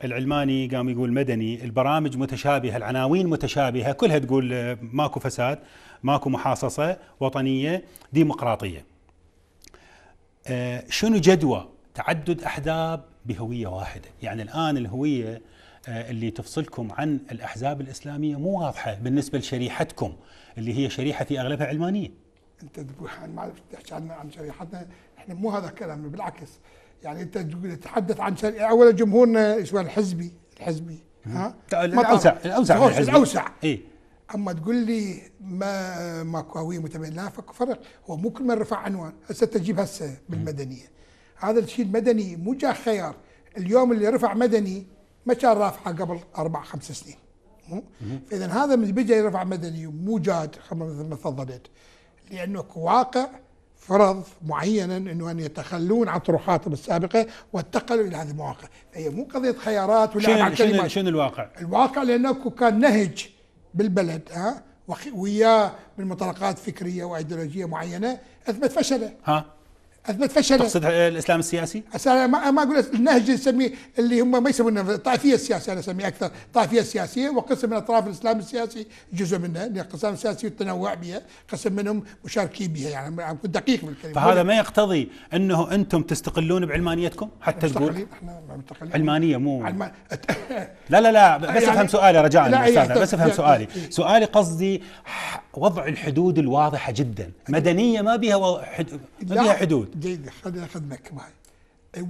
العلماني قام يقول مدني البرامج متشابهه العناوين متشابهه كلها تقول آه، ماكو فساد ماكو محاصصه وطنيه ديمقراطيه آه، شنو جدوى تعدد احزاب بهويه واحده يعني الان الهويه آه، اللي تفصلكم عن الأحزاب الإسلامية مو واضحة بالنسبة لشريحتكم اللي هي شريحة في أغلبها علمانية أنت ما تحكي عن عن شريحتنا إحنا مو هذا الكلام بالعكس يعني أنت تتحدث عن أولا جمهورنا شو الحزبي الحزبي ها الأوسع الأوسع الأوسع اي اما تقول لي ما ماكو هويه متبين لا فك فرق هو مو كل من رفع عنوان هسه تجيب هسه بالمدنيه هذا الشيء المدني مو جاء خيار اليوم اللي رفع مدني ما كان رافعه قبل اربع خمس سنين فاذا هذا من بيجي يرفع مدني مو جاد مثل ما تفضلت لانه واقع فرض معينا انه ان يتخلون عن طروحاتهم السابقه وانتقلوا الى هذه المواقع، هي مو قضيه خيارات ولا شنو شنو شنو الواقع؟ الواقع لانه كان نهج بالبلد ها وياه من مطلقات فكريه وايديولوجيه معينه اثبت فشله. ها اثبت فشل تقصد الاسلام السياسي؟ أنا ما اقول النهج نسميه اللي هم ما يسمونه الطائفيه السياسيه انا اسميه اكثر الطائفيه السياسيه وقسم من اطراف الاسلام السياسي جزء منها لان الاسلام السياسي يتنوع بها قسم منهم مشاركين بها يعني عم دقيق بالكلمه فهذا ما يقتضي انه انتم تستقلون بعلمانيتكم حتى تقول علمانيه مو علم... لا لا لا بس يعني افهم سؤالي رجاء يعني بس افهم سؤالي إيه. سؤالي قصدي وضع الحدود الواضحة جدا مدنية ما بها حدود ما بها حدود جيد خلينا خدمك معي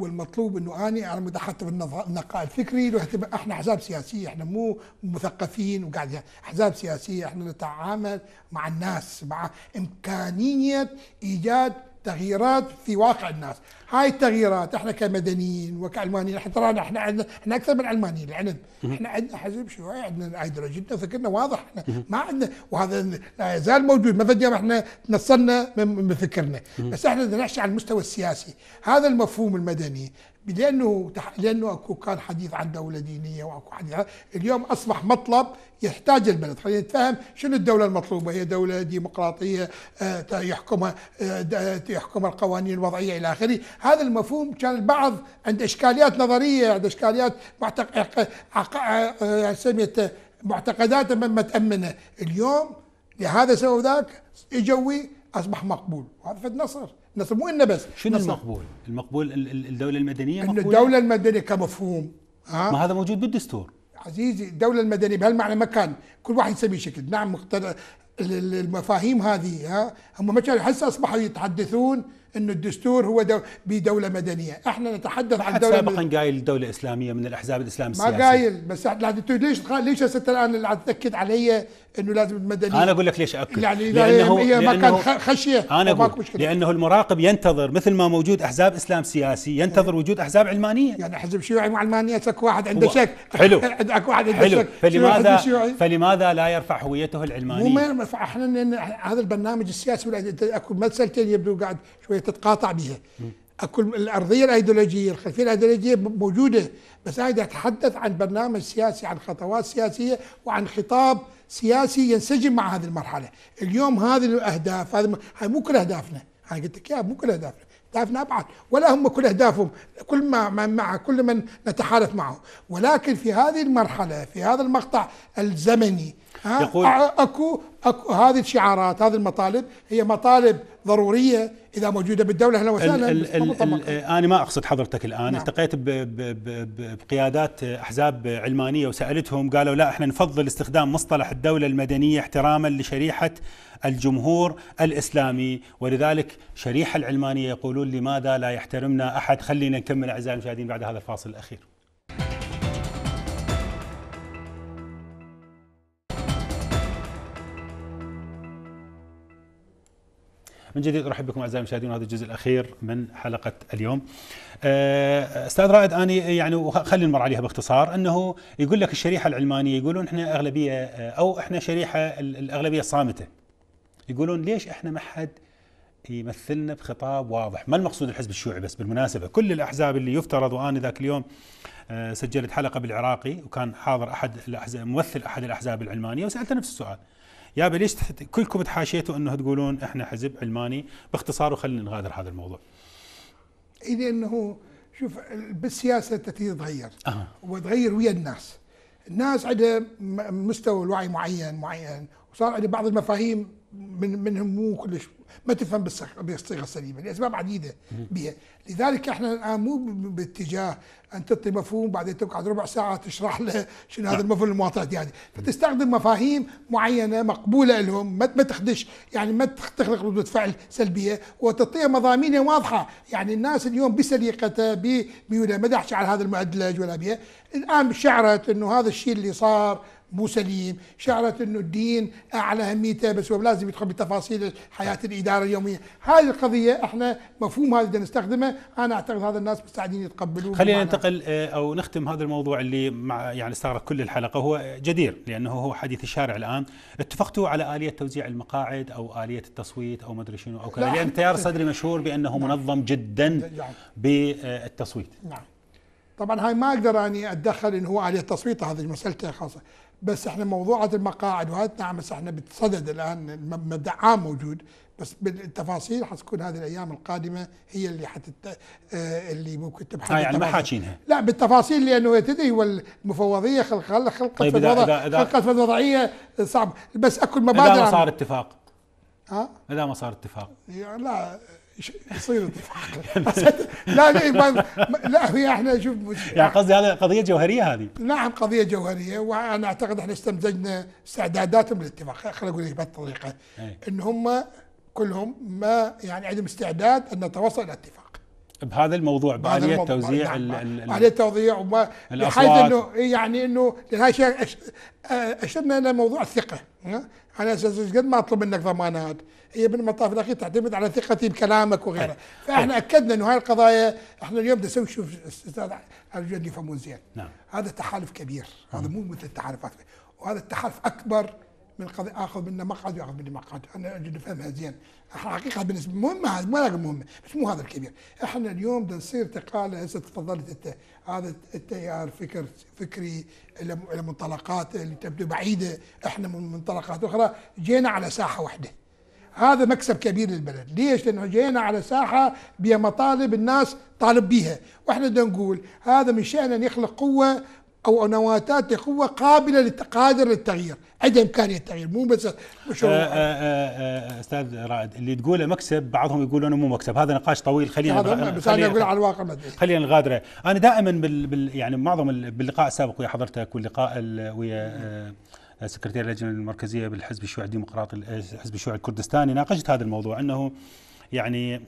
هو المطلوب انه اني على حتى النقاء الفكري احنا احزاب سياسيه احنا مو مثقفين وقاعد احزاب سياسيه احنا نتعامل مع الناس مع امكانيه ايجاد تغييرات في واقع الناس هاي التغييرات احنا كمدنيين وكعلمانيين احنا ترانا احنا عندنا احنا اكثر من علمانيين العلم احنا عندنا حزب شيوعي عندنا ايديولوجيتنا وفكرنا واضح احنا ما عندنا وهذا لا يزال موجود ما فد احنا نصلنا من فكرنا بس احنا نحشي على المستوى السياسي هذا المفهوم المدني لانه لانه اكو كان حديث عن دوله دينيه واكو حديث اليوم اصبح مطلب يحتاج البلد خلينا نتفهم شنو الدوله المطلوبه هي دوله ديمقراطيه يحكمها آه، يحكمها آه، القوانين الوضعيه الى اخره هذا المفهوم كان البعض عنده اشكاليات نظريه عنده اشكاليات معتقد آه، سميته معتقدات من متامنه اليوم لهذا سبب ذاك اجوي اصبح مقبول وهذا فد نصر نصر مو إلنا بس شنو المقبول؟ المقبول الدولة المدنية مقبولة؟ الدولة المدنية كمفهوم ها؟ ما هذا موجود بالدستور عزيزي الدولة المدنية بهالمعنى ما كان كل واحد يسمي شكل نعم مقتنع المفاهيم هذه ها هم كانوا هسه اصبحوا يتحدثون انه الدستور هو دو بدوله مدنيه، احنا نتحدث عن دوله سابقا قايل دوله اسلاميه من الاحزاب الاسلام السياسي ما قايل بس ليش ليش هسه الان اللي عم تاكد علي انه لازم المدني انا اقول لك ليش اكد يعني لانه هي لأنه كان خشيه انا اقول لانه المراقب ينتظر مثل ما موجود احزاب اسلام سياسي ينتظر يعني وجود احزاب علمانيه يعني حزب شيوعي مع علمانيه اكو واحد عنده شك حلو اكو واحد عنده حلو شك فلماذا فلماذا لا يرفع هويته العلمانيه؟ مو ما يرفع احنا هذا البرنامج السياسي اكو مسألتين يبدو قاعد شويه تتقاطع بها اكو الارضيه الايديولوجيه الخلفيه الايديولوجيه موجوده بس انا اتحدث عن برنامج سياسي عن خطوات سياسيه وعن خطاب سياسي ينسجم مع هذه المرحله، اليوم هذه الاهداف هذه هاي مو كل اهدافنا، انا قلت لك يا مو كل اهدافنا، اهدافنا ابعد ولا هم كل اهدافهم كل ما مع كل من نتحالف معه، ولكن في هذه المرحله في هذا المقطع الزمني يقول اكو اكو هذه الشعارات هذه المطالب هي مطالب ضروريه اذا موجوده بالدوله اهلا وسهلا انا ما اقصد حضرتك الان نعم. التقيت بقيادات احزاب علمانيه وسالتهم قالوا لا احنا نفضل استخدام مصطلح الدوله المدنيه احتراما لشريحه الجمهور الاسلامي ولذلك شريحه العلمانيه يقولون لماذا لا يحترمنا احد خلينا نكمل اعزائي المشاهدين بعد هذا الفاصل الاخير من جديد ارحب بكم اعزائي المشاهدين وهذا الجزء الاخير من حلقه اليوم. آه، استاذ رائد اني يعني خلي نمر عليها باختصار انه يقول لك الشريحه العلمانيه يقولون احنا اغلبيه آه، او احنا شريحه الاغلبيه الصامته. يقولون ليش احنا ما حد يمثلنا بخطاب واضح ما المقصود الحزب الشيوعي بس بالمناسبة كل الأحزاب اللي يفترض وأنا ذاك اليوم آه، سجلت حلقة بالعراقي وكان حاضر أحد الأحزاب ممثل أحد الأحزاب العلمانية وسألته نفس السؤال يا ليش تحت... كلكم تحاشيتوا انه تقولون احنا حزب علماني باختصار وخلينا نغادر هذا الموضوع اذا انه شوف بالسياسه التأثير تغير أه. وتغير ويا الناس الناس عندها مستوى الوعي معين معين وصار عندها بعض المفاهيم من من مو كلش ما تفهم بالصيغه السليمه لاسباب عديده بها لذلك احنا الان مو باتجاه ان تعطي مفهوم بعدين تقعد ربع ساعه تشرح له شنو هذا نعم. المفهوم المواطن يعني فتستخدم مفاهيم معينه مقبوله لهم ما تخدش يعني ما تخلق ردود فعل سلبيه وتعطيها مضامين واضحه يعني الناس اليوم بسليقته بميوله ما احكي على هذا المعدلج ولا بها الان شعرت انه هذا الشيء اللي صار مو سليم شعرت انه الدين اعلى اهميته بس هو لازم يدخل بتفاصيل حياه الاداره اليوميه هذه القضيه احنا مفهوم هذا بدنا نستخدمه انا اعتقد هذا الناس مستعدين يتقبلوه خلينا ننتقل آه، او نختم هذا الموضوع اللي مع يعني استغرق كل الحلقه هو جدير لانه هو حديث الشارع الان اتفقتوا على اليه توزيع المقاعد او اليه التصويت او ما ادري شنو او كذا لان تيار صدري مشهور بانه نعم منظم جدا نعم بالتصويت نعم طبعا هاي ما اقدر اني اتدخل انه هو اليه التصويت هذه مسالته خاصه بس احنا موضوعة المقاعد وهذا نعم بس احنا بتصدد الان المبدا عام موجود بس بالتفاصيل حتكون هذه الايام القادمه هي اللي حتت آه، اللي ممكن تبحث آه، يعني ما حاكينها لا بالتفاصيل لانه تدري هو المفوضيه خلق خلقت طيب إذا خلقت في الوضعيه صعبه بس اكو مبادئ اذا ما صار اتفاق ها؟ اذا ما صار اتفاق لا يصير لا لا لا هي احنا شوف يعني قصدي هذا قضيه جوهريه هذه نعم قضيه جوهريه وانا اعتقد احنا استمزجنا استعداداتهم للاتفاق خليني اقول لك إيه بهالطريقه إيه. ان هم كلهم ما يعني عندهم استعداد ان نتوصل الى اتفاق بهذا الموضوع بآلية توزيع نعم. آلية توزيع بحيث انه يعني انه لهذا اشرنا الى موضوع الثقه على اساس قد ما اطلب منك ضمانات هي بالمطاف الاخير تعتمد على ثقتي بكلامك وغيره فاحنا اكدنا انه هاي القضايا احنا اليوم نسوي شوف استاذ الجد يفهمون زين نعم. هذا تحالف كبير هذا نعم. مو مثل التحالفات وهذا التحالف اكبر من قضية اخذ منه مقعد وياخذ مني مقعد انا اجد فهمها زين حقيقه بالنسبه مهمه مو مهمه بس مو هذا الكبير احنا اليوم بدنا نصير تقاله هسه تفضلت انت هذا التيار فكر فكري الى منطلقات اللي تبدو بعيده احنا من منطلقات اخرى جينا على ساحه واحده هذا مكسب كبير للبلد ليش لانه جينا على ساحه بها مطالب الناس طالب بيها واحنا بدنا نقول هذا من شأن ان يخلق قوه او نواتات قوه قابله قادره للتغيير عندها امكانيه التغيير مو بس مشروع آآ آه، آآ آه، آه، استاذ رائد اللي تقوله مكسب بعضهم يقولون مو مكسب هذا نقاش طويل خلينا هذا بس انا اقول على الواقع خلينا الغادرة انا دائما بال بال يعني معظم باللقاء السابق ويا حضرتك واللقاء ويا سكرتير اللجنه المركزيه بالحزب الشيوعي الديمقراطي الحزب الشيوعي الكردستاني ناقشت هذا الموضوع انه يعني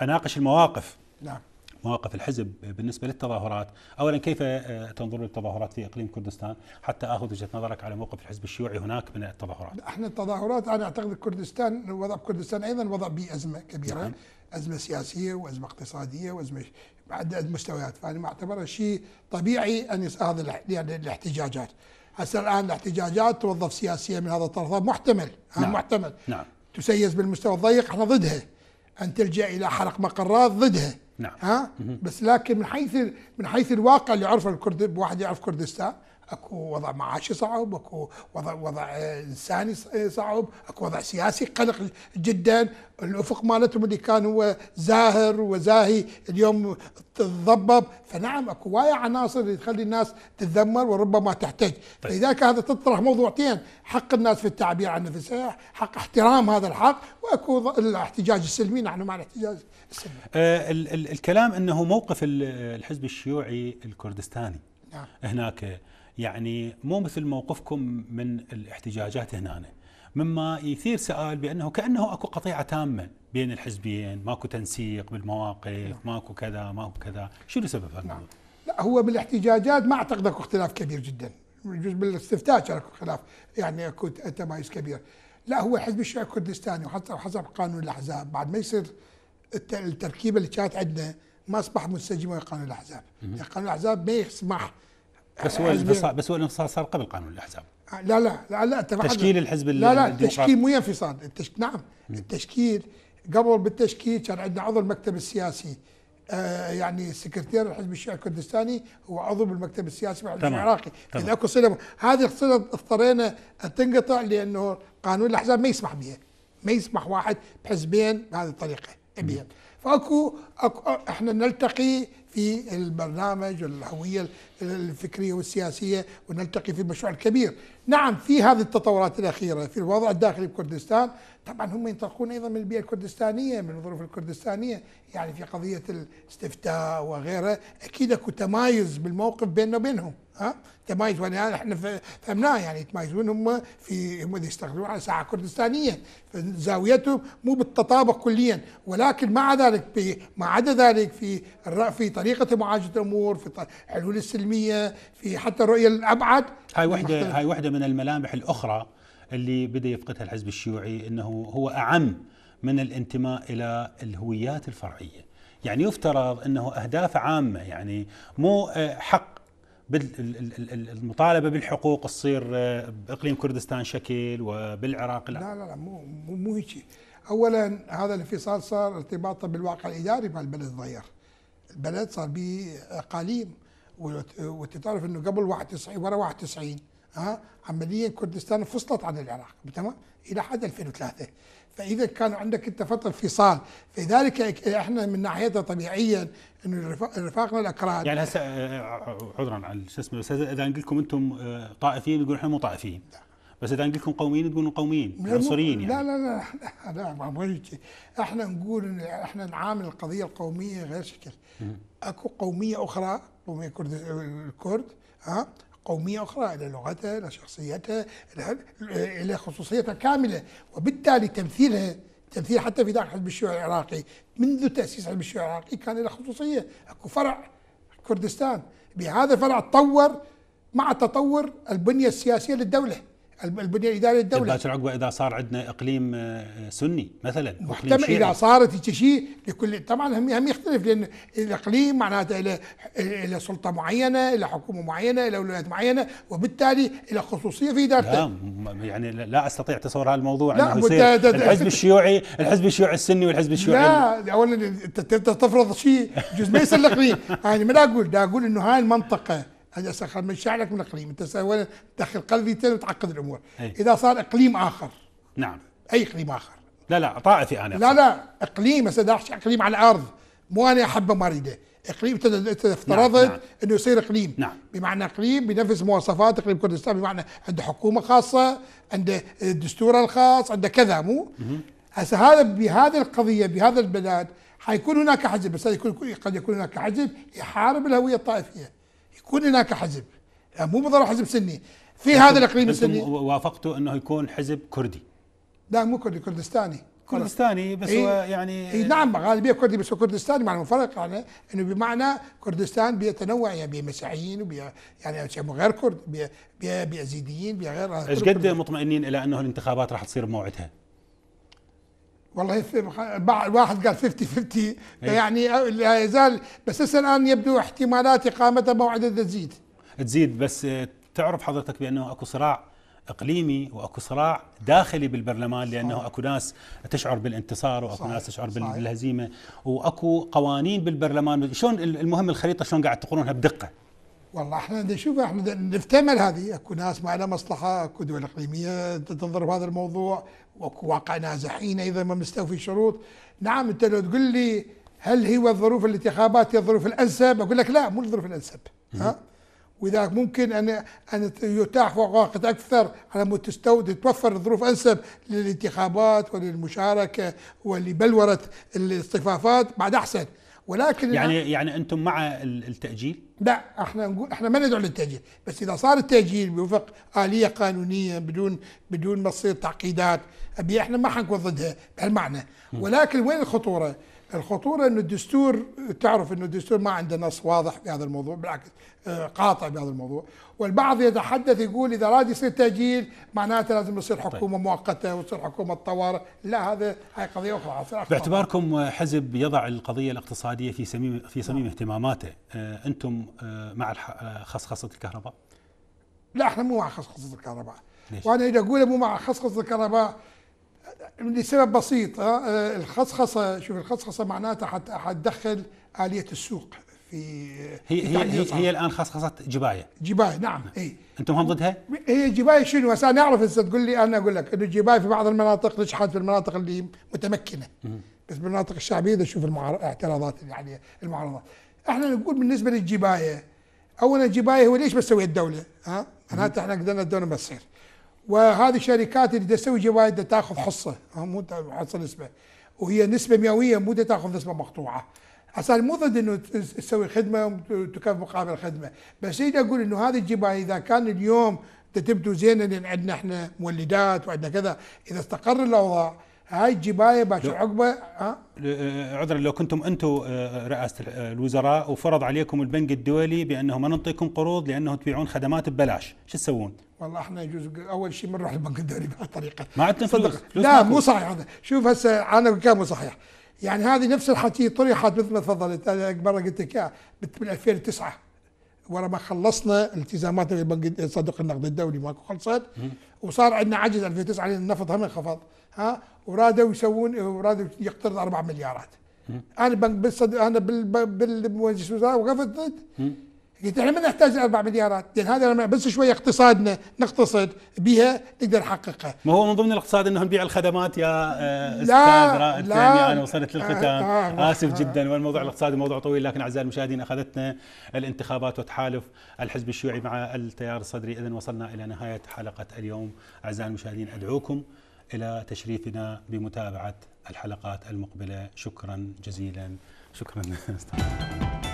اناقش المواقف نعم مواقف الحزب بالنسبه للتظاهرات، اولا كيف آه، تنظر للتظاهرات في اقليم كردستان حتى اخذ وجهه نظرك على موقف الحزب الشيوعي هناك من التظاهرات؟ احنا التظاهرات انا اعتقد كردستان وضع كردستان ايضا وضع به ازمه كبيره نعم. ازمه سياسيه وازمه اقتصاديه وازمه عدة مستويات فانا ما اعتبره شيء طبيعي ان هذا يعني الاحتجاجات هسه الان الاحتجاجات توظف سياسيه من هذا الطرف محتمل نعم. محتمل نعم. تسيس بالمستوى الضيق احنا ضدها ان تلجا الى حرق مقرات ضدها نعم ها بس لكن من حيث من حيث الواقع اللي عرفه الكرد واحد يعرف كردستان اكو وضع معاشي صعب اكو وضع وضع انساني صعب اكو وضع سياسي قلق جدا الافق مالتهم اللي كان هو زاهر وزاهي اليوم تضبب فنعم اكو وايا عناصر اللي تخلي الناس تتذمر وربما تحتج طيب. فلذلك هذا تطرح موضوعتين حق الناس في التعبير عن نفسها حق احترام هذا الحق واكو الاحتجاج السلمي نحن مع الاحتجاج السلمي آه ال ال الكلام انه موقف الحزب الشيوعي الكردستاني نعم. هناك يعني مو مثل موقفكم من الاحتجاجات هنا مما يثير سؤال بانه كانه اكو قطيعه تامه بين الحزبين، ماكو تنسيق بالمواقف، نعم. ماكو كذا، ماكو كذا، شنو سبب هذا؟ نعم. لا هو بالاحتجاجات ما اعتقد اكو اختلاف كبير جدا، يجوز بالاستفتاء كان اكو خلاف يعني اكو تمايز كبير. لا هو الحزب الشيعي الكردستاني وحتى حسب قانون الاحزاب بعد ما يصير التركيبه اللي كانت عندنا ما اصبح منسجمه قانون الاحزاب، يعني قانون الاحزاب ما يسمح بس هو بس هو الانفصال صار قبل قانون الاحزاب آه، لا لا لا لا تشكيل الحزب لا لا التشكيل مو انفصال التشك... نعم م. التشكيل قبل بالتشكيل كان عندنا عضو المكتب السياسي آه يعني سكرتير الحزب الشيعي الكردستاني هو عضو بالمكتب السياسي مع الحزب العراقي اذا اكو صله هذه الصله اضطرينا تنقطع لانه قانون الاحزاب ما يسمح بها ما يسمح واحد بحزبين بهذه الطريقه فاكو أكو احنا نلتقي في البرنامج والهوية الفكرية والسياسية ونلتقي في المشروع الكبير نعم في هذه التطورات الأخيرة في الوضع الداخلي في كردستان طبعا هم ينطلقون أيضا من البيئة الكردستانية من الظروف الكردستانية يعني في قضية الاستفتاء وغيره أكيد أكو تمايز بالموقف بيننا وبينهم ها تمايزون يعني احنا فهمناها يعني يتمايزون هم في هم يشتغلون على ساحه كردستانيه زاويتهم مو بالتطابق كليا ولكن مع ذلك في ما عدا ذلك في في طريقه معالجه الامور في الحلول السلميه في حتى الرؤيه الابعد هاي وحده هاي وحده من الملامح الاخرى اللي بدا يفقدها الحزب الشيوعي انه هو اعم من الانتماء الى الهويات الفرعيه يعني يفترض انه اهداف عامه يعني مو آه، حق المطالبه بالحقوق تصير آه، باقليم كردستان شكل وبالعراق لا لا لا, لا مو مو هيك اولا هذا الانفصال صار ارتباطه بالواقع الاداري مع البلد تغير البلد صار به اقاليم وانت تعرف انه قبل 91 ورا 91 ها عمليا كردستان انفصلت عن العراق تمام الى حد 2003 فاذا كان عندك انت فتره انفصال فلذلك احنا من ناحيتنا طبيعيا انه رفاقنا الاكراد يعني هسه آه، عذرا على شو اسمه بس اذا نقول لكم انتم آه، طائفيين يقولون احنا مو طائفيين بس اذا نقول لكم قوميين تقولون قوميين عنصريين يعني, يعني لا لا لا لا احنا نقول ان احنا نعامل القضيه القوميه غير شكل اكو قوميه اخرى قوميه كرد الكرد ها قومية أخرى إلى لغتها إلى شخصيتها إلى خصوصيتها كاملة وبالتالي تمثيلها تمثيل حتى في داخل حزب الشيوعي العراقي منذ تأسيس حزب الشيوعي العراقي كان له خصوصية أكو فرع كردستان بهذا الفرع تطور مع تطور البنية السياسية للدولة البنيه الاداريه الدولة باكر عقبه اذا صار عندنا اقليم آه، سني مثلا محتمل اذا صارت شيء لكل طبعا هم هم يختلف لان الاقليم معناته الى الى سلطه معينه الى حكومه معينه الى ولايات معينه وبالتالي الى خصوصيه في ادارته لا يعني لا استطيع تصور هذا الموضوع لا انه يصير الحزب الشيوعي الحزب الشيوعي السني والحزب الشيوعي لا اولا انت تفرض شيء جزء ما يصير الاقليم يعني ما اقول دا اقول انه هاي المنطقه هذا سخر من شعرك من اقليم انت تدخل قلبي ثاني وتعقد الامور أي. اذا صار اقليم اخر نعم اي اقليم اخر لا لا طائفي انا لا لا اقليم هسه اقليم على الارض مو انا احبه ما اريده اقليم انت افترضت نعم نعم. انه يصير اقليم نعم. بمعنى اقليم بنفس مواصفات اقليم كردستان بمعنى عنده حكومه خاصه عنده دستوره الخاص عنده كذا مو هسه هذا بهذه القضيه بهذا البلد حيكون هناك حزب بس قد يكون هناك حزب يحارب الهويه الطائفيه يكون هناك حزب يعني مو بالضروره حزب سني في هذا الاقليم السني وافقتوا انه يكون حزب كردي لا مو كردي كردستاني كردستاني بس إيه هو يعني إيه نعم غالبيه كردي بس هو كردستاني معنى المفرق يعني انه بمعنى كردستان بيتنوع يعني بيه مسيحيين يعني غير كرد بيه بيزيديين بيه غير ايش قد مطمئنين الى انه الانتخابات راح تصير بموعدها؟ والله واحد قال 50 50 إيه. يعني لا يزال بس الان يبدو احتمالات اقامتها موعد تزيد تزيد بس تعرف حضرتك بانه اكو صراع اقليمي واكو صراع داخلي بالبرلمان لانه صحيح. اكو ناس تشعر بالانتصار واكو صحيح. ناس تشعر صحيح. بالهزيمه واكو قوانين بالبرلمان شلون المهم الخريطه شلون قاعد تقرونها بدقه والله احنا نشوف احنا نفتمل هذه اكو ناس ما لها مصلحه اكو دول اقليميه تنظر بهذا الموضوع واكو واقع نازحين ايضا ما مستوفي شروط نعم انت لو تقول لي هل هي الظروف الانتخابات هي الظروف الانسب اقول لك لا مو الظروف الانسب ها واذا ممكن ان ان يتاح وقت اكثر على مود تتوفر ظروف انسب للانتخابات وللمشاركه ولبلوره الاصطفافات بعد احسن ولكن يعني يعني انتم مع التاجيل؟ لا احنا نقول احنا ما ندعو للتاجيل، بس اذا صار التاجيل بوفق اليه قانونيه بدون بدون ما تصير تعقيدات، احنا ما حنكون ضدها بهالمعنى، ولكن وين الخطوره؟ الخطورة أن الدستور تعرف أن الدستور ما عنده نص واضح في هذا الموضوع بالعكس آه، قاطع بهذا الموضوع والبعض يتحدث يقول إذا راد يصير تأجيل معناته لازم يصير طيب. حكومة طيب. مؤقتة وتصير حكومة طوارئ لا هذا هاي قضية أخرى باعتباركم حزب يضع القضية الاقتصادية في سميم في صميم اهتماماته آه، أنتم آه، مع خصخصة الكهرباء؟ لا احنا مو مع خصخصة الكهرباء ليش؟ وأنا إذا أقول مو مع خصخصة الكهرباء لسبب بسيط آه، آه، الخصخصه شوف الخصخصه معناتها حتدخل اليه السوق في آه، هي هي هي, هي الان خصخصه جبايه جبايه نعم،, نعم اي انتم هم ضدها؟ هي جبايه شنو بس انا اعرف انت تقول لي انا اقول لك انه الجبايه في بعض المناطق نجحت في المناطق اللي متمكنه بس بالمناطق الشعبيه تشوف الاعتراضات يعني المعارضات احنا نقول بالنسبه للجبايه اولا الجبايه هو ليش تسويها الدوله؟ ها؟ معناتها احنا قدرنا الدوله ما تصير وهذه الشركات اللي تسوي جوائز تاخذ حصه مو حصه نسبه وهي نسبه مئويه مو تاخذ نسبه مقطوعه اصلا مو ضد انه تسوي خدمه وتكافئ مقابل خدمه بس اريد اقول انه هذه الجبال اذا كان اليوم تبدو زينه لان عندنا احنا مولدات وعندنا كذا اذا استقر الاوضاع هاي الجبايه باش عقبه آه، عذرا لو كنتم انتم آه، رئاسه آه، الوزراء وفرض عليكم البنك الدولي بانه ما نعطيكم قروض لانه تبيعون خدمات ببلاش، شو تسوون؟ والله احنا يجوز اول شيء بنروح البنك الدولي بهالطريقه ما عندنا صدق لا مو صحيح هذا، شوف هسه انا كان مو صحيح يعني هذه نفس الحكي طرحت مثل ما تفضلت انا مره قلت لك اياها بال 2009 ورا ما خلصنا التزاماتنا للبنك صندوق النقد الدولي ماكو خلصت وصار عندنا عجز 2009 لان النفط هم انخفض ها ورادوا يسوون ورادوا يقترض 4 مليارات انا بنك بالصد... انا بال... بالمجلس الوزراء وقفت ضد قلت احنا ما نحتاج الاربع مليارات لان هذا لما بس شويه اقتصادنا نقتصد بها نقدر نحققها ما هو من ضمن الاقتصاد انه نبيع الخدمات يا آه، استاذ رائد يعني انا وصلت آه، للختام آه آه, آه. اسف آه جدا والموضوع الاقتصادي موضوع طويل لكن اعزائي المشاهدين اخذتنا الانتخابات وتحالف الحزب الشيوعي مع التيار الصدري اذا وصلنا الى نهايه حلقه اليوم اعزائي المشاهدين ادعوكم الى تشريفنا بمتابعه الحلقات المقبله شكرا جزيلا شكرا استاذ